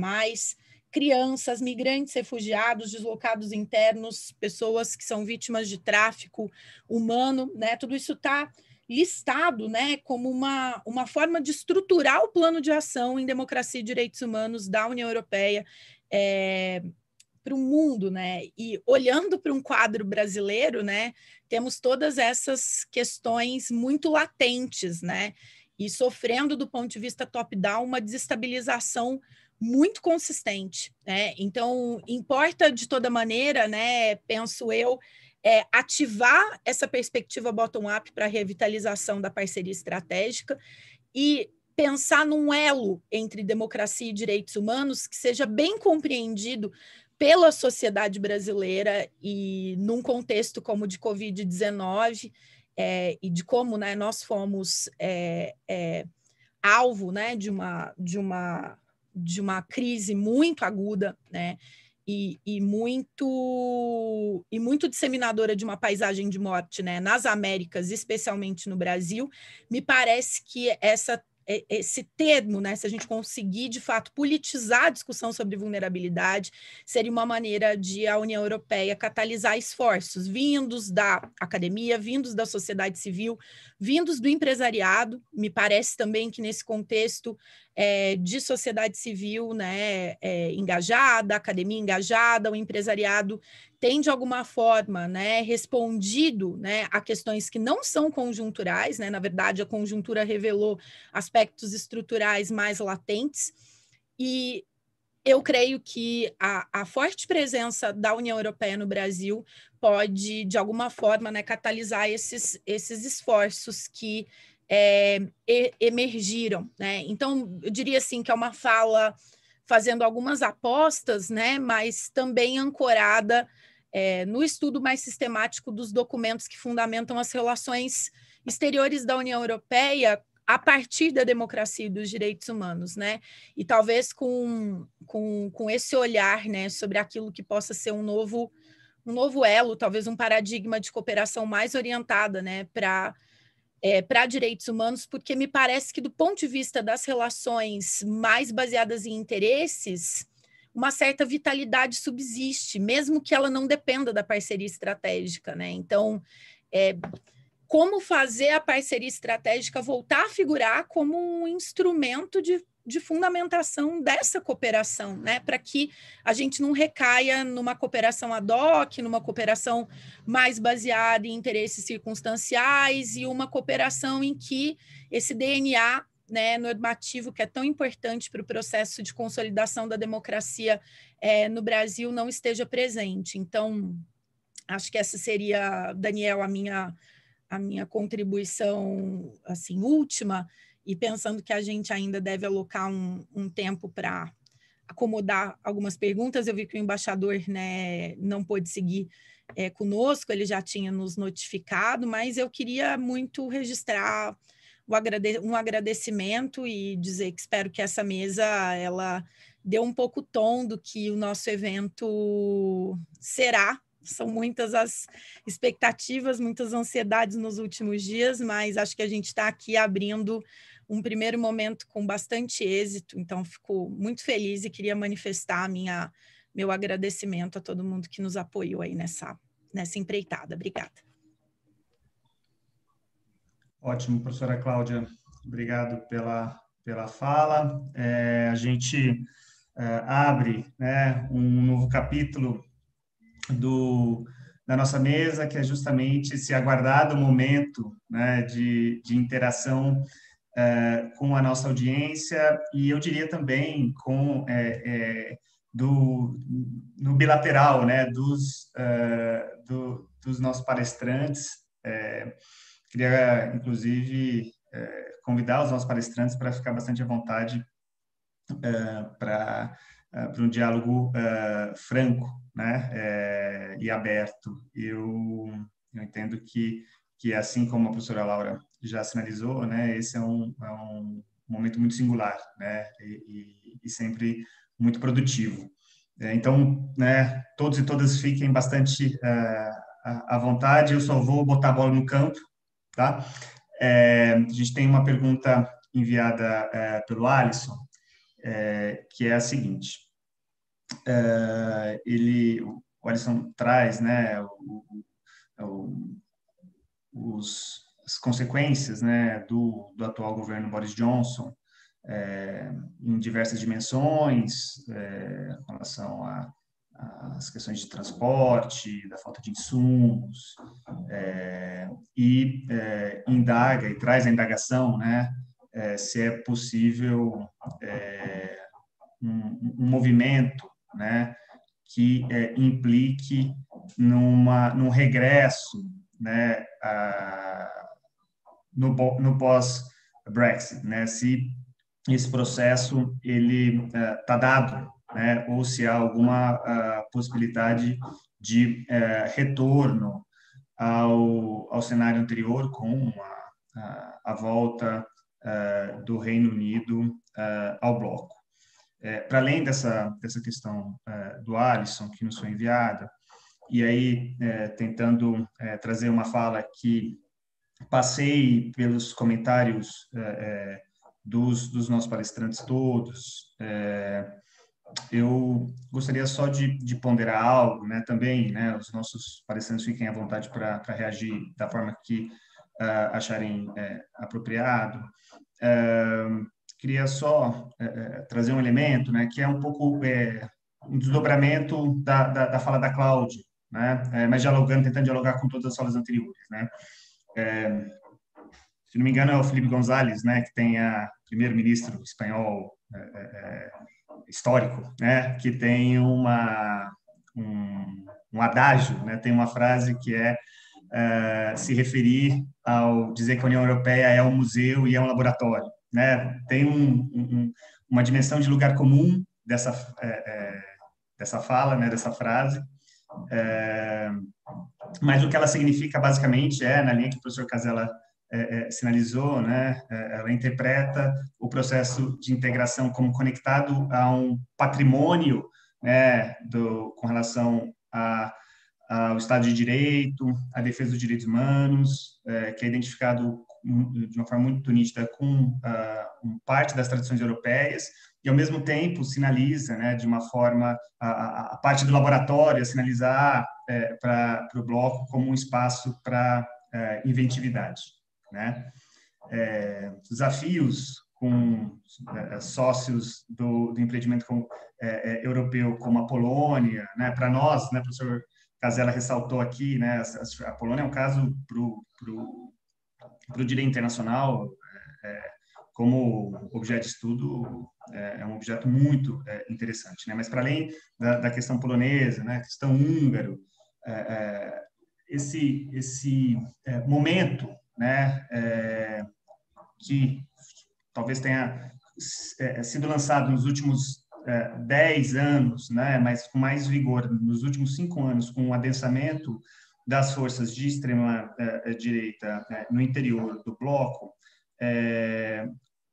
C: crianças, migrantes, refugiados, deslocados internos, pessoas que são vítimas de tráfico humano, né, tudo isso está listado né, como uma, uma forma de estruturar o plano de ação em democracia e direitos humanos da União Europeia. É, para o mundo, né? E olhando para um quadro brasileiro, né, temos todas essas questões muito latentes, né? E sofrendo do ponto de vista top-down uma desestabilização muito consistente, né? Então importa de toda maneira, né? Penso eu é, ativar essa perspectiva bottom-up para revitalização da parceria estratégica e pensar num elo entre democracia e direitos humanos que seja bem compreendido pela sociedade brasileira e num contexto como de Covid-19 é, e de como né, nós fomos é, é, alvo né, de, uma, de, uma, de uma crise muito aguda né, e, e, muito, e muito disseminadora de uma paisagem de morte né, nas Américas, especialmente no Brasil, me parece que essa é, é, esse termo, né, se a gente conseguir de fato politizar a discussão sobre vulnerabilidade, seria uma maneira de a União Europeia catalisar esforços vindos da academia, vindos da sociedade civil, vindos do empresariado. Me parece também que nesse contexto é, de sociedade civil né, é, engajada, academia engajada, o empresariado tem de alguma forma né, respondido né, a questões que não são conjunturais, né? na verdade a conjuntura revelou aspectos estruturais mais latentes, e eu creio que a, a, forte presença da União Europeia no Brasil pode, de alguma forma, né, catalisar esses, esses esforços que é, emergiram. Né? Então, eu diria assim que é uma fala fazendo algumas apostas, né, mas também ancorada é, no estudo mais sistemático dos documentos que fundamentam as relações exteriores da União Europeia a partir da democracia e dos direitos humanos, né? E talvez com, com, com esse olhar, né, sobre aquilo que possa ser um novo um novo elo, talvez um paradigma de cooperação mais orientada, né, para é, para direitos humanos, porque me parece que, do ponto de vista das relações mais baseadas em interesses, uma certa vitalidade subsiste, mesmo que ela não dependa da parceria estratégica. Né? Então, é, como fazer a parceria estratégica voltar a figurar como um instrumento de de fundamentação dessa cooperação, né? Para que a gente não recaia numa cooperação ad hoc, numa cooperação mais baseada em interesses circunstanciais e uma cooperação em que esse DNA né, normativo que é tão importante para o processo de consolidação da democracia é, no Brasil não esteja presente. Então, acho que essa seria, Daniel, a minha, a minha contribuição assim última e pensando que a gente ainda deve alocar um, um tempo para acomodar algumas perguntas, eu vi que o embaixador né, não pôde seguir é, conosco, ele já tinha nos notificado, mas eu queria muito registrar agrade um agradecimento e dizer que espero que essa mesa ela deu um pouco o tom do que o nosso evento será. São muitas as expectativas, muitas ansiedades nos últimos dias, mas acho que a gente está aqui abrindo um primeiro momento com bastante êxito, então fico muito feliz e queria manifestar minha, meu agradecimento a todo mundo que nos apoiou aí nessa, nessa empreitada. Obrigada.
B: Ótimo, professora Cláudia, obrigado pela, pela fala. É, a gente é, abre né, um novo capítulo do, da nossa mesa, que é justamente esse aguardado momento né, de, de interação eh, com a nossa audiência e eu diria também com é, é, do no bilateral, né, dos do, dos nossos palestrantes. queria inclusive convidar os nossos palestrantes para ficar bastante à vontade para para um diálogo franco, né, e aberto. Eu eu entendo que que assim como a professora Laura já sinalizou, né, esse é um, é um momento muito singular, né, e, e, e sempre muito produtivo. É, então, né, todos e todas fiquem bastante é, à vontade. Eu só vou botar a bola no campo, tá? É, a gente tem uma pergunta enviada é, pelo Alisson, que é a seguinte. ele, o Alisson traz, né, o, o, os, as consequências né, do, do atual governo Boris Johnson é, em diversas dimensões, é, com relação às questões de transporte, da falta de insumos, é, e é, indaga e traz a indagação né, é, se é possível é, um, um, movimento né, que implique numa, num regresso né, no, no pós-Brexit, né, se esse processo ele está é, dado, né, ou se há alguma é, possibilidade de é, retorno ao, ao cenário anterior com a, a volta do Reino Unido ao bloco. É, para além dessa, dessa questão do Alisson, que nos foi enviada, e aí é, tentando é, trazer uma fala que passei pelos comentários é, é dos, dos, nossos palestrantes todos, é, eu gostaria só de, de, ponderar algo, né, também, né, os nossos palestrantes fiquem à vontade para reagir da forma que uh, acharem apropriado. Uh, queria só trazer um elemento, né, que é um pouco um desdobramento da, da, da fala da Cláudia, né? É, mas dialogando, tentando dialogar com todas as salas anteriores, né? É, se não me engano, é o Felipe González, né, que tem a primeiro-ministro espanhol é, é, é, histórico, né, que tem uma um, um, adágio, né, tem uma frase que é, é se referir ao dizer que a União Europeia é um museu e é um laboratório, né? Tem um, um, uma dimensão de lugar comum dessa dessa fala, né, dessa frase, é, mas o que ela significa, basicamente, é, na linha que o professor Casella é, é sinalizou, né, é, ela interpreta o processo de integração como conectado a um patrimônio né, do, com relação a, ao Estado de Direito, à defesa dos direitos humanos, é, que é identificado hum, de uma forma muito nítida com uh, parte das tradições europeias, e, ao mesmo tempo, sinaliza né, de uma forma a, a parte do laboratório, a sinalizar é, para o bloco como um espaço para é, inventividade. Né? É, desafios com é, é, sócios do, do empreendimento com, é, europeu, como a Polônia, né? para nós, né, professor Casella ressaltou aqui, né, a, a Polônia é um caso para o direito internacional como objeto de estudo é, é, um objeto muito é, interessante. Né? Mas, para além da, da, questão polonesa, né, questão húngaro, é, é esse, esse é, momento né, que talvez tenha sido lançado nos últimos dez anos, né, mas com mais vigor nos últimos cinco anos, com o adensamento das forças de extrema direita né, no interior do bloco,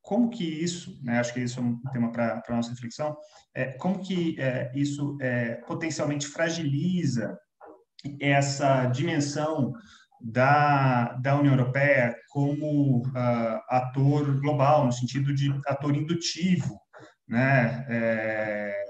B: como que isso, né, acho que isso é um tema para a nossa reflexão, é, como que é, isso é, potencialmente fragiliza essa dimensão da, da União Europeia como uh, ator global, no sentido de ator indutivo, né, é,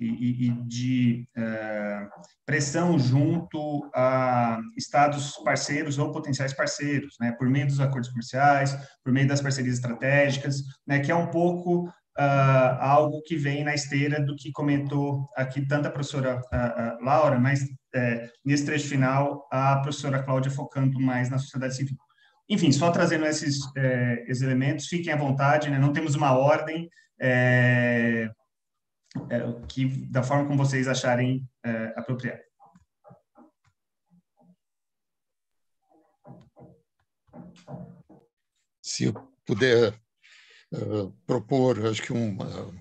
B: e, e de é, pressão junto a estados parceiros ou potenciais parceiros, né, por meio dos acordos comerciais, por meio das parcerias estratégicas, né, que é um pouco uh, algo que vem na esteira do que comentou aqui tanto a professora uh, uh, Laura, mas é, nesse trecho final a professora Cláudia focando mais na sociedade civil. Enfim, só trazendo esses, é, esses elementos, fiquem à vontade, né, não temos uma ordem, é, é, o que, da forma como vocês acharem é, apropriado.
E: Se eu puder uh, propor, acho que um, uh,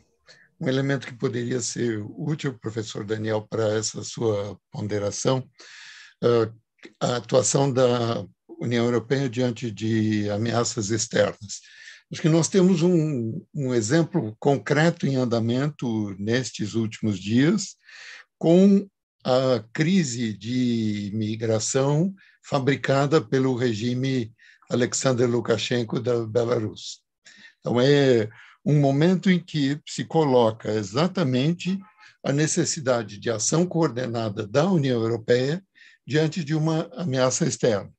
E: um elemento que poderia ser útil, professor Daniel, para essa sua ponderação, uh, a atuação da União Europeia diante de ameaças externas. Acho que nós temos um, um exemplo concreto em andamento nestes últimos dias, com a crise de imigração fabricada pelo regime Alexander Lukashenko da Belarus. Então, é um momento em que se coloca exatamente a necessidade de ação coordenada da União Europeia diante de uma ameaça externa.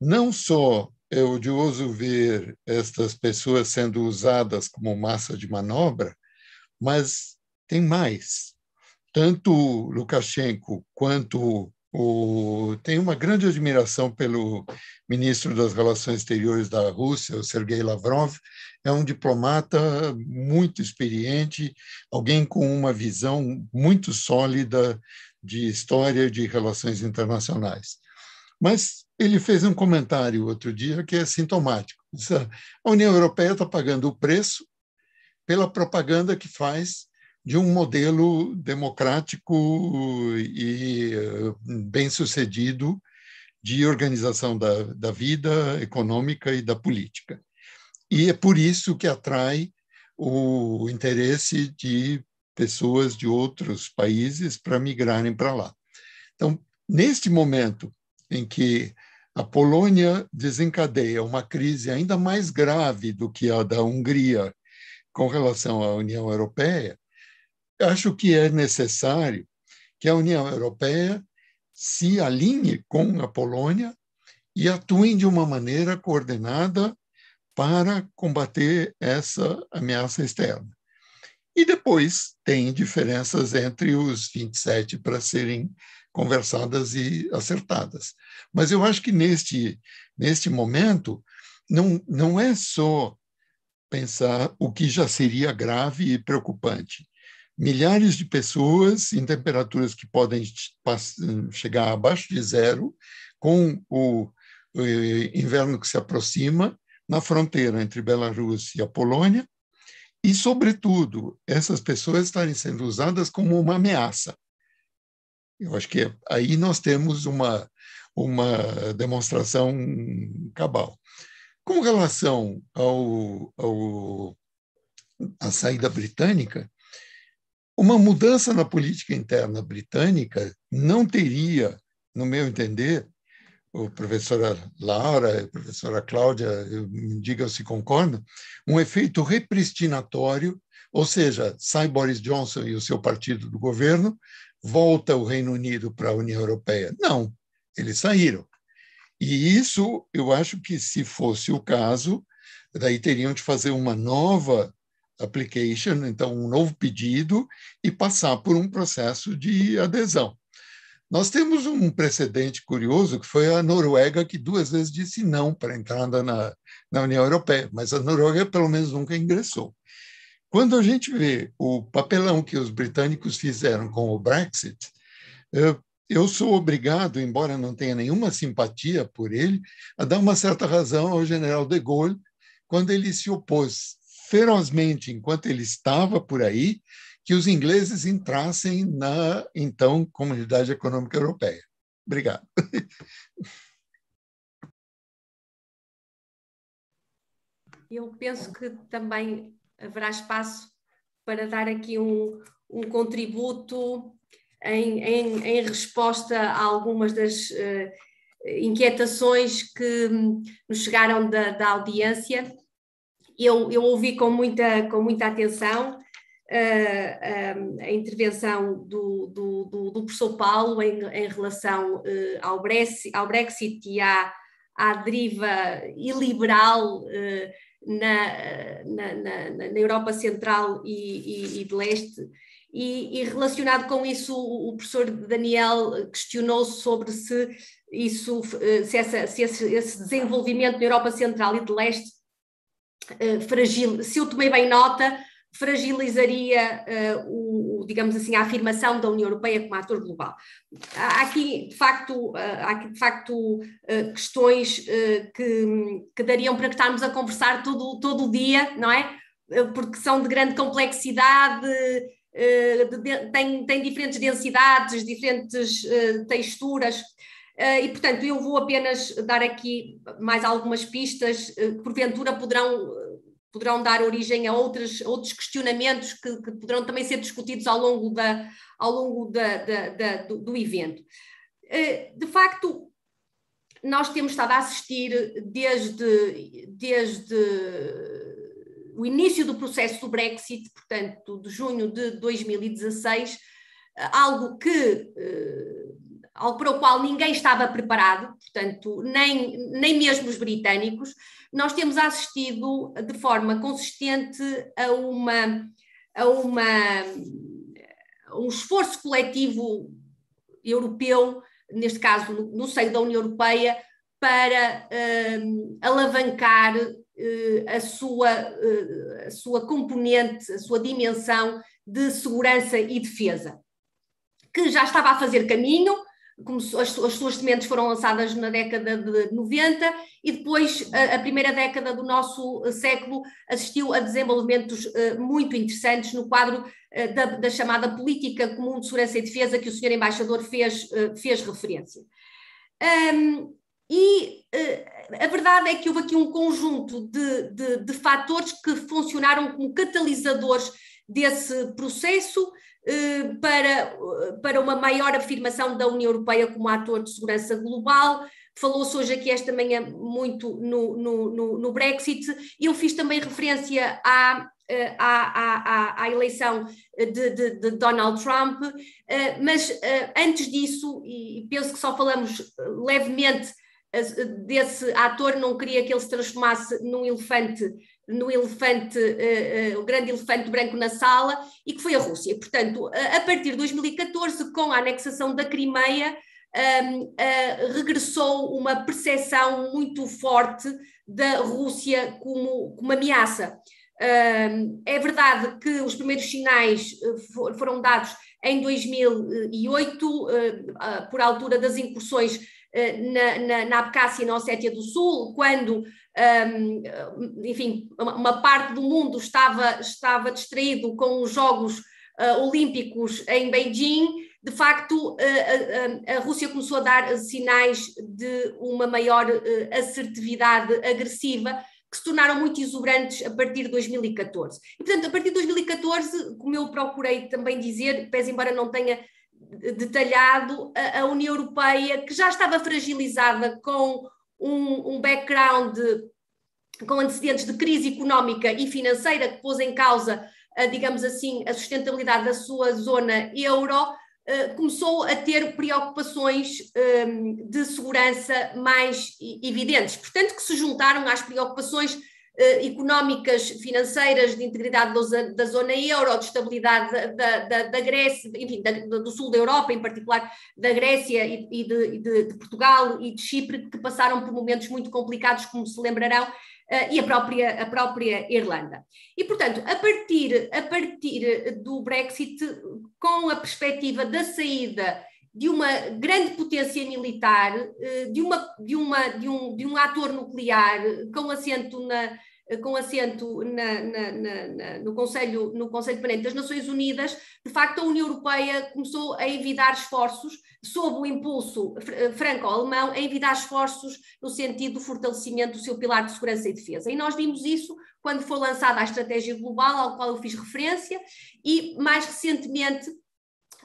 E: Não só é odioso ver estas pessoas sendo usadas como massa de manobra, mas tem mais. Tanto Lukashenko quanto o. Tenho uma grande admiração pelo ministro das Relações Exteriores da Rússia, o Sergei Lavrov. É um diplomata muito experiente, alguém com uma visão muito sólida de história de relações internacionais. Mas ele fez um comentário outro dia que é sintomático. Ah, a União Europeia está pagando o preço pela propaganda que faz de um modelo democrático e eh, bem-sucedido de organização da, da vida econômica e da política. E é por isso que atrai o interesse de pessoas de outros países para migrarem para lá. Então, neste momento em que a Polônia desencadeia uma crise ainda mais grave do que a da Hungria com relação à União Europeia. Acho que é necessário que a União Europeia se alinhe com a Polônia e atuem de uma maneira coordenada para combater essa ameaça externa. E depois tem diferenças entre os 27 para serem conversadas e acertadas. Mas eu acho que neste, neste momento, não, não é só pensar o que já seria grave e preocupante. Milhares de pessoas em temperaturas que podem chegar abaixo de zero, com o, o inverno que se aproxima, na fronteira entre Belarus e a Polônia, e, sobretudo, essas pessoas estarem sendo usadas como uma ameaça. Eu acho que aí nós temos uma, uma demonstração cabal. Com relação ao, ao, à saída britânica, uma mudança na política interna britânica não teria, no meu entender, o professora Laura, a professora Cláudia, digam se concordam, um efeito repristinatório, ou seja, sai Boris Johnson e o seu partido do governo, volta o Reino Unido para a União Europeia. Não, eles saíram. E isso, eu acho que se fosse o caso, daí teriam de fazer uma nova application, então um novo pedido e passar por um processo de adesão. Nós temos um precedente curioso que foi a Noruega que duas vezes disse não para a entrada na, na União Europeia, mas a Noruega pelo menos nunca ingressou. Quando a gente vê o papelão que os britânicos fizeram com o Brexit, eh, eu sou obrigado, embora não tenha nenhuma simpatia por ele, a dar uma certa razão ao general de Gaulle quando ele se opôs ferozmente, enquanto ele estava por aí, que os ingleses entrassem na então Comunidade Econômica Europeia. Obrigado.
A: Eu penso que também haverá espaço para dar aqui um, um contributo em, em, em, resposta a algumas das uh, inquietações que nos chegaram da, da audiência. Eu, eu, ouvi com muita, com muita atenção uh, uh, a intervenção do, do, do, do, professor Paulo em, em relação ao, Brexit, ao Brexit e à, à deriva iliberal na, na, na, na Europa Central e, e, e de Leste. E, e, relacionado com isso, o, professor Daniel questionou-se sobre se, isso, eh, se, essa, se esse, esse, desenvolvimento na Europa Central e de Leste, eh, fragil, se eu tomei bem nota, fragilizaria eh, o digamos assim, a afirmação da União Europeia como ator global. Há aqui, de facto, há aqui, de facto eh, eh, questões eh, que, que dariam para que estarmos a conversar todo, todo o dia, não é? Porque são de grande complexidade, têm, têm diferentes densidades, diferentes texturas. E, portanto, eu vou apenas dar aqui mais algumas pistas que, porventura, poderão poderão dar origem a outros questionamentos que, que, poderão também ser discutidos ao longo, da, ao longo da, da, da do, do, evento. Eh, de facto, nós temos estado a assistir desde, desde o início do processo do Brexit, portanto, de junho de 2016, eh, algo que eh, ao, para o qual ninguém estava preparado, portanto, nem, nem mesmo os britânicos, nós temos assistido de forma consistente a uma a uma um esforço coletivo europeu, neste caso no, no seio da União Europeia, para uh, alavancar uh, a, sua, uh, a sua componente, a sua dimensão de segurança e defesa, que já estava a fazer caminho, começou, as, as, suas sementes foram lançadas na década de 90 e depois a, a primeira década do nosso eh, século assistiu a desenvolvimentos uh, muito interessantes no quadro uh, da, da, chamada Política Comum de Segurança e Defesa que o senhor embaixador fez, uh, fez referência. Um, e a verdade é que houve aqui um conjunto de, de, de fatores que funcionaram como catalisadores desse processo eh, para, eh, para uma maior afirmação da União Europeia como ator de segurança global. Falou-se hoje aqui esta manhã muito no, no, no, no Brexit. Eu fiz também referência à, eh, à, à, à, eleição de, de, de, Donald Trump, mas antes disso, e penso que só falamos levemente desse ator não queria que ele se transformasse num elefante, no elefante, uh, uh, o grande elefante branco na sala, e que foi a Rússia. portanto, a partir de 2014, com a anexação da Crimeia, um, ehm, uh, eh, regressou uma percepção muito forte da Rússia como, como ameaça. Um, ehm, é verdade que os primeiros sinais for, foram dados em 2008, por altura das incursões eh, na, na, na Abcásia e na Ossétia do Sul, quando, um, ehm, enfim, uma parte do mundo estava, estava distraído com os Jogos uh, Olímpicos em Beijing, de facto, eh, a, a, Rússia começou a dar sinais de uma maior assertividade agressiva, que se tornaram muito exuberantes a partir de 2014. E, portanto, a partir de 2014, como eu procurei também dizer, pese embora não tenha detalhado a, a, União Europeia, que já estava fragilizada com um, um background de, com antecedentes de crise económica e financeira que pôs em causa, a, eh, digamos assim, a sustentabilidade da sua zona euro, eh, começou a ter preocupações eh, de segurança mais evidentes. Portanto, que se juntaram às preocupações eh, económicas, financeiras, de integridade da zona euro, de estabilidade da, da, da Grécia, enfim, da, do sul da Europa, em particular da Grécia e, e de, de, de, Portugal e de Chipre, que passaram por momentos muito complicados, como se lembrarão, eh, e a própria, a própria Irlanda. E, portanto, a partir, a partir do Brexit, com a perspectiva da saída de uma grande potência militar, eh, de, uma, de, uma, de, um, de um ator nuclear com assento na, com assento na, na, na, no Conselho, no Conselho Permanente das Nações Unidas, de facto a União Europeia começou a envidar esforços, sob o impulso eh, franco-alemão, a envidar esforços no sentido do fortalecimento do seu pilar de segurança e defesa. E nós vimos isso quando foi lançada a Estratégia Global, ao qual eu fiz referência, e mais recentemente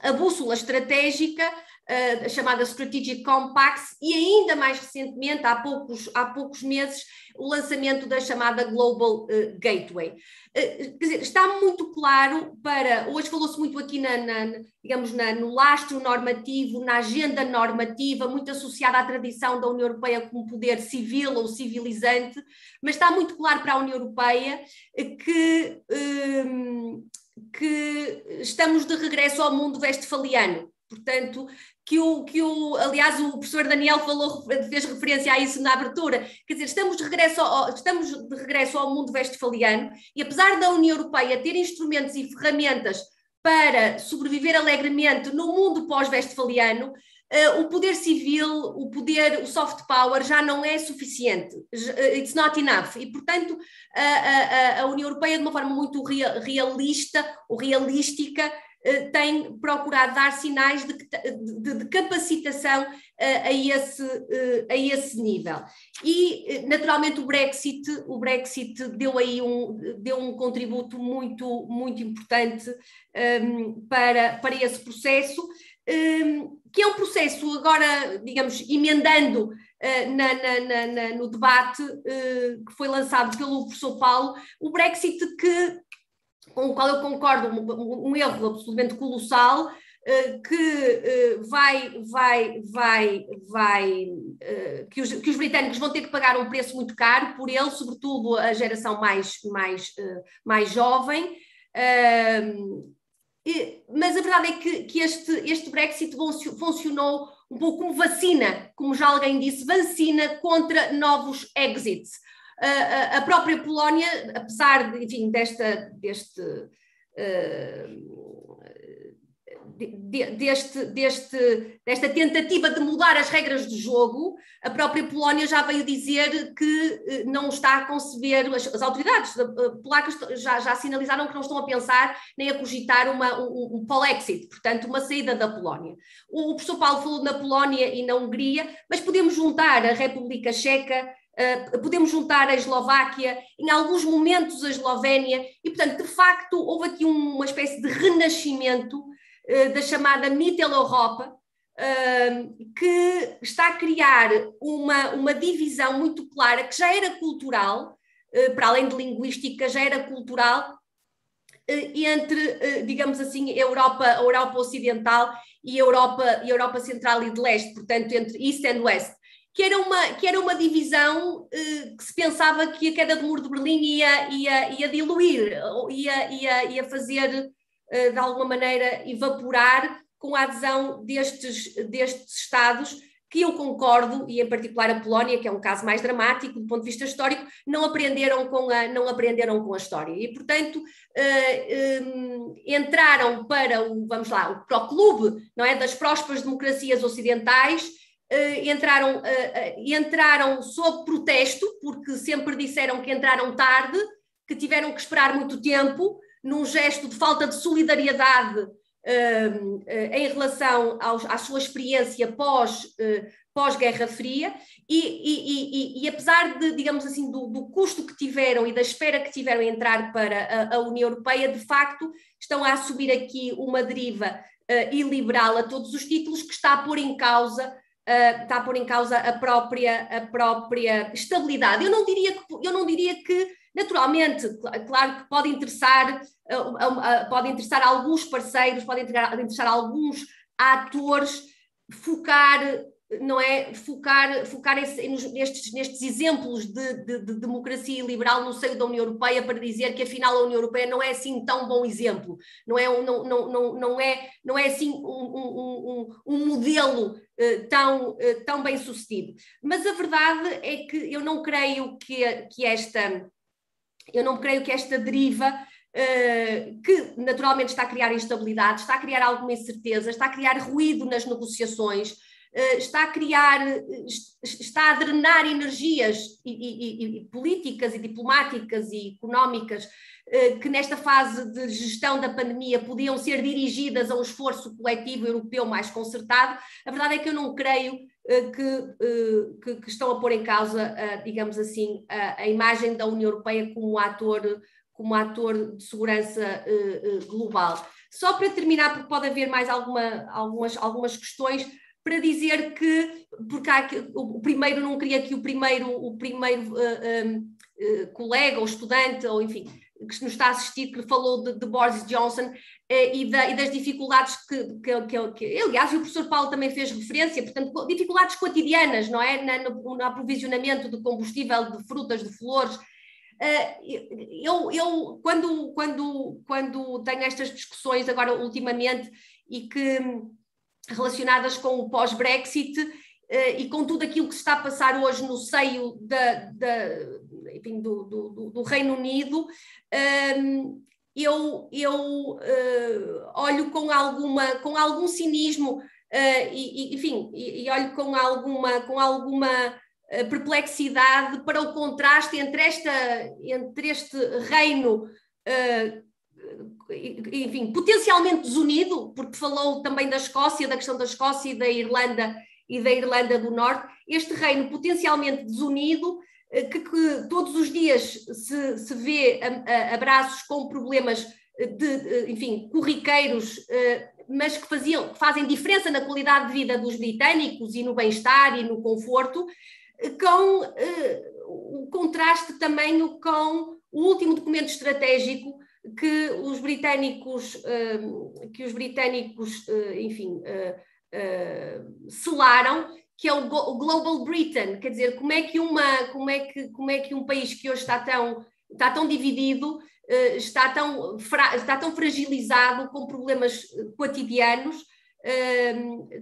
A: a bússola estratégica, eh, a chamada Strategic Compacts, e ainda mais recentemente, há poucos, há poucos meses, o lançamento da chamada Global eh, Gateway. Eh, quer dizer, está muito claro para. Hoje falou-se muito aqui na, na digamos, na, no lastro normativo, na agenda normativa, muito associada à tradição da União Europeia como poder civil ou civilizante, mas está muito claro para a União Europeia que. Ehm, que estamos de regresso ao mundo vestfaliano. Portanto, que o, que o, aliás, o professor Daniel falou, fez referência a isso na abertura. Quer dizer, estamos de, regresso ao, estamos de regresso ao mundo vestfaliano, e, apesar da União Europeia ter instrumentos e ferramentas para sobreviver alegremente no mundo pós-westfaliano, uh, o poder civil, o poder, o soft power já não é suficiente. Eh, it's not enough. E, portanto, a, a, a União Europeia, de uma forma muito realista ou realística, uh, tem procurado dar sinais de, de, de capacitação uh, a, esse, a esse nível. E, naturalmente, o Brexit, o Brexit deu aí um, deu um contributo muito, muito importante um, ehm, para, para esse processo Hum, que é um processo agora, digamos, emendando eh, na, na, na, no debate eh, que foi lançado pelo professor Paulo, o Brexit que, com o qual eu concordo, um, um erro absolutamente colossal, eh, que vai, vai, vai, vai, que os, que os, britânicos vão ter que pagar um preço muito caro por ele, sobretudo a geração mais, mais, mais jovem. Hum, mas a verdade é que, que este, este Brexit funcionou um pouco como vacina, como já alguém disse, vacina contra novos exits. A, própria Polónia, apesar de, enfim, desta, deste, eh, de, deste, deste, desta tentativa de mudar as regras do jogo, a própria Polónia já veio dizer que eh, não está a conceber, as, as autoridades polacas já, já, sinalizaram que não estão a pensar nem a cogitar uma, um, um polexit, portanto, uma saída da Polónia. O, o professor Paulo falou na Polónia e na Hungria, mas podemos juntar a República Checa. Uh, podemos juntar a Eslováquia, em alguns momentos a Eslovénia, e portanto, de facto, houve aqui uma espécie de renascimento eh, da chamada Mitteleuropa, ehm, que está a criar uma, uma divisão muito clara, que já era cultural, eh, para além de linguística, já era cultural, eh, entre, digamos assim, Europa, Europa Ocidental e Europa, Europa Central e de Leste, portanto, entre East and West, que era uma, que era uma divisão que se pensava que a queda do muro de Berlim ia, ia, ia diluir, ia, ia, ia fazer eh, de alguma maneira evaporar com a adesão destes, destes Estados que eu concordo, e em particular a Polónia, que é um caso mais dramático do ponto de vista histórico, não aprenderam com a, não aprenderam com a história. E, portanto, eh, entraram para o, vamos lá, o, para o clube não é, das prósperas democracias ocidentais, eh, entraram, entraram sob protesto, porque sempre disseram que entraram tarde, que tiveram que esperar muito tempo, num gesto de falta de solidariedade hum, eh, em relação aos, à sua experiência pós, eh, pós-Guerra Fria, e, e, e, e, apesar de, digamos assim, do, do, custo que tiveram e da espera que tiveram a entrar para a, a União Europeia, de facto estão a assumir aqui uma deriva uh, iliberal a todos os títulos que está a pôr em causa. Uh, está a pôr em causa a própria, a própria estabilidade. Eu não diria que, eu não diria que Naturalmente, claro que pode interessar, eh, pode interessar alguns parceiros, pode interessar alguns atores focar não é focar, focar esse, nestes, nestes exemplos de, de, de, democracia liberal no seio da União Europeia para dizer que afinal a União Europeia não é assim tão bom exemplo, não é, não, não, não, não é, não é assim um, um, um, um modelo eh, tão, eh, tão bem sucedido. Mas a verdade é que eu não creio que, que esta eu não creio que esta deriva, uh, que naturalmente está a criar instabilidade, está a criar alguma incerteza, está a criar ruído nas negociações, uh, está a criar, eh, está a drenar energias e, e, e políticas e diplomáticas e económicas uh, que nesta fase de gestão da pandemia podiam ser dirigidas a um esforço coletivo europeu mais concertado. A verdade é que eu não creio eh, que, eh, que, que, estão a pôr em causa, eh, digamos assim, a, a, imagem da União Europeia como ator, como ator de segurança global. Só para terminar, porque pode haver mais alguma, algumas, algumas questões, para dizer que, porque há, o primeiro não queria que o primeiro, o primeiro uh, uh, colega ou estudante, ou enfim, que nos está a assistir, que falou de, de Boris Johnson eh, e, da, e, das dificuldades que, que, que, que, aliás, o professor Paulo também fez referência, portanto, dificuldades cotidianas, não é? Na, no, no aprovisionamento de combustível, de frutas, de flores. Eh, eu, eu quando, quando, quando tenho estas discussões agora ultimamente e que relacionadas com o pós-Brexit, eh, e com tudo aquilo que se está a passar hoje no seio da, da, enfim, do, do, do, Reino Unido, hum, eu, eu eh, olho com, alguma, com algum cinismo eh, e, enfim, e, olho com alguma, com alguma eh, perplexidade para o contraste entre, esta, entre este reino enfim, potencialmente desunido, porque falou também da Escócia, da questão da Escócia e da Irlanda e da Irlanda do Norte, este reino potencialmente desunido eh, que, que todos os dias se, se vê abraços com problemas eh, de, eh, enfim, corriqueiros, mas que faziam, que fazem diferença na qualidade de vida dos britânicos e no bem-estar e no conforto, com o contraste também com o último documento estratégico que os britânicos, que os britânicos, enfim, selaram que é o, Global Britain, quer dizer, como é que, uma, como é que, como é que um país que hoje está tão, está tão dividido, eh, está tão, está tão fragilizado com problemas eh, cotidianos, eh,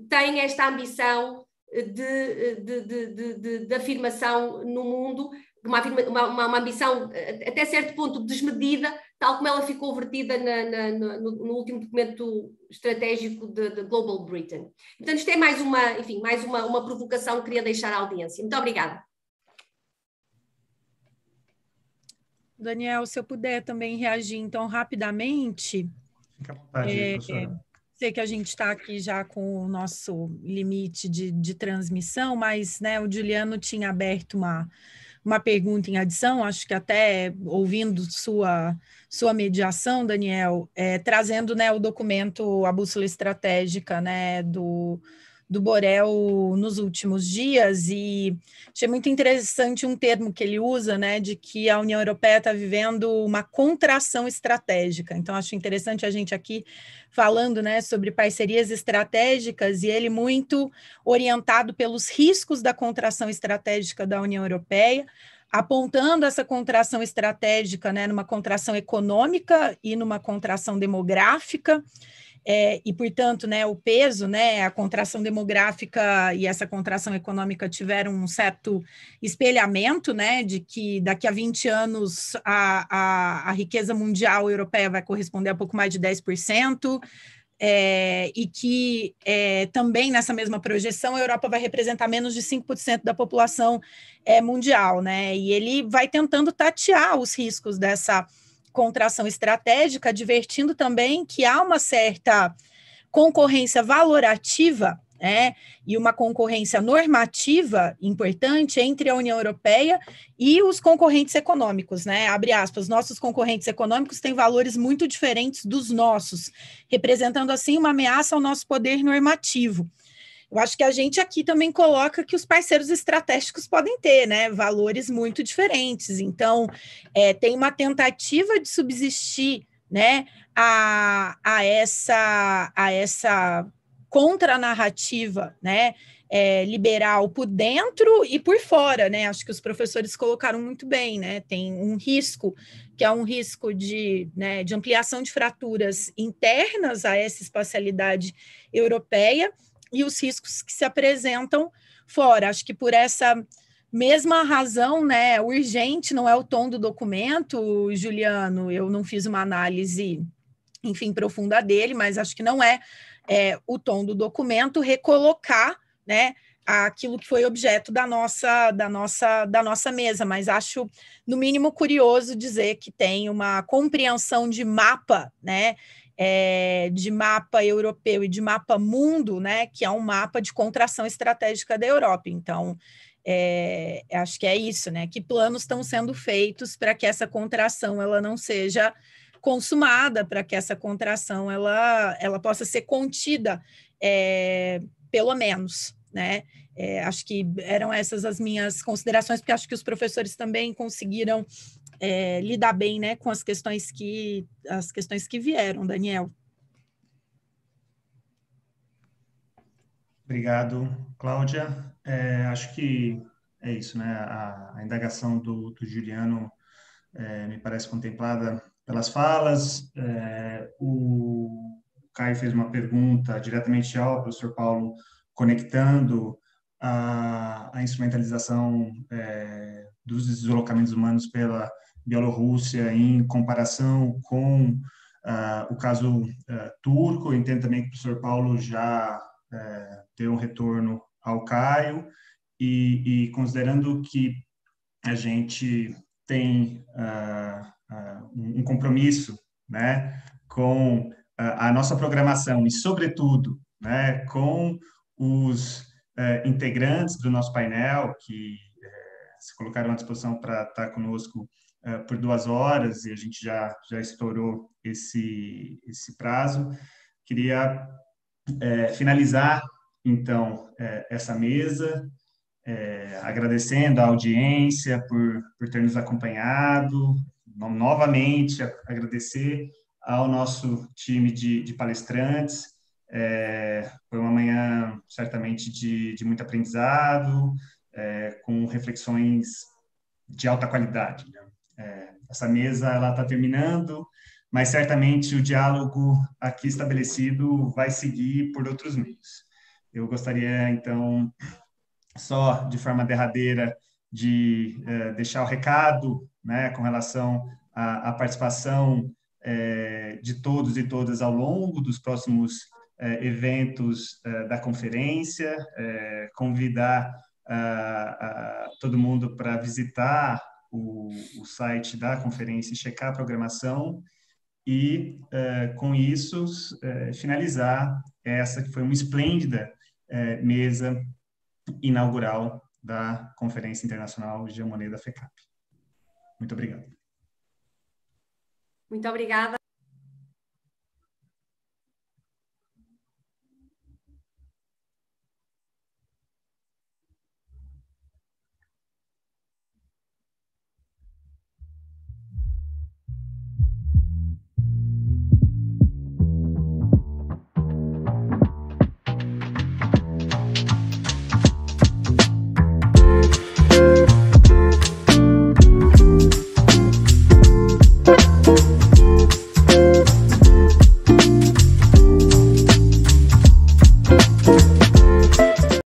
A: tem esta ambição de, de, de, de, afirmação no mundo, uma, uma, uma, ambição eh, até certo ponto desmedida, tal como ela ficou vertida na, na, no, no, último documento estratégico da Global Britain. Portanto, isto é mais uma, enfim, mais uma, uma provocação que queria deixar à audiência. Muito obrigada.
C: Daniel, se eu puder também reagir então rapidamente.
B: Fica à vontade, é,
C: Sei que a gente está aqui já com o nosso limite de, de transmissão, mas né, o Juliano tinha aberto uma, uma pergunta em adição, acho que até ouvindo sua, sua mediação, Daniel, é, trazendo né, o documento, a bússola estratégica né, do, do Borel nos últimos dias e achei muito interessante um termo que ele usa, né, de que a União Europeia está vivendo uma contração estratégica. Então acho interessante a gente aqui falando, né, sobre parcerias estratégicas e ele muito orientado pelos riscos da contração estratégica da União Europeia apontando essa contração estratégica, né, numa contração econômica e numa contração demográfica, é, e, portanto, né, o peso, né, a contração demográfica e essa contração econômica tiveram um certo espelhamento né, de que daqui a 20 anos a, a, a riqueza mundial europeia vai corresponder a pouco mais de 10%. É, e que é, também nessa mesma projeção a Europa vai representar menos de 5% da população é, mundial, né? E ele vai tentando tatear os riscos dessa contração estratégica, advertindo também que há uma certa concorrência valorativa né, e uma concorrência normativa importante entre a União Europeia e os concorrentes econômicos, né? Abre aspas, nossos concorrentes econômicos têm valores muito diferentes dos nossos, representando assim uma ameaça ao nosso poder normativo. Eu acho que a gente aqui também coloca que os parceiros estratégicos podem ter, né, valores muito diferentes. Então, é, tem uma tentativa de subsistir, né, a, a essa a essa contranarrativa, né, é, liberal por dentro e por fora, né? Acho que os professores colocaram muito bem, né? Tem um risco que é um risco de, né, de ampliação de fraturas internas a essa espacialidade europeia e os riscos que se apresentam fora. Acho que por essa mesma razão, né, urgente não é o tom do documento, Juliano, eu não fiz uma análise, enfim, profunda dele, mas acho que não é, é o tom do documento recolocar, né, aquilo que foi objeto da nossa da nossa da nossa mesa, mas acho no mínimo curioso dizer que tem uma compreensão de mapa, né, é, de mapa europeu e de mapa mundo, né, que é um mapa de contração estratégica da Europa. Então, é, acho que é isso, né? Que planos estão sendo feitos para que essa contração ela não seja consumada, para que essa contração ela, ela possa ser contida, é, pelo menos, né? É, acho que eram essas as minhas considerações, porque acho que os professores também conseguiram é, lidar bem né, com as questões que as questões que vieram, Daniel.
B: Obrigado, Cláudia. É, acho que é isso, né? A, a indagação do, do Juliano é, me parece contemplada pelas falas. o Caio fez uma pergunta diretamente ao professor Paulo, conectando a, a instrumentalização é, dos deslocamentos humanos pela Bielorrússia em comparação com uh, o caso uh, turco. entendo também que o professor Paulo já uh, deu um retorno ao Caio, e, e considerando que a gente tem ah, um compromisso né, com a nossa programação e, sobretudo, né, com os eh, integrantes do nosso painel que eh, se colocaram à disposição para estar conosco uh, por duas horas e a gente já, já estourou esse, esse prazo. Queria é, finalizar, então, é, essa mesa, é, agradecendo a audiência por, por ter nos acompanhado, novamente agradecer ao nosso time de, de palestrantes. foi uma manhã certamente de, de muito aprendizado, com reflexões de alta qualidade. Né? É, essa mesa ela está terminando, mas certamente o diálogo aqui estabelecido vai seguir por outros meios. Eu gostaria então só de forma derradeira de é, deixar o recado, né, com relação à, à participação é, de todos e todas ao longo dos próximos é, eventos da conferência, convidar todo mundo para visitar o, o site da conferência e checar a programação e, uh, com isso, uh, finalizar essa que foi uma esplêndida uh, mesa inaugural da Conferência Internacional de da FECAP.
A: Muito obrigado. Muito obrigada.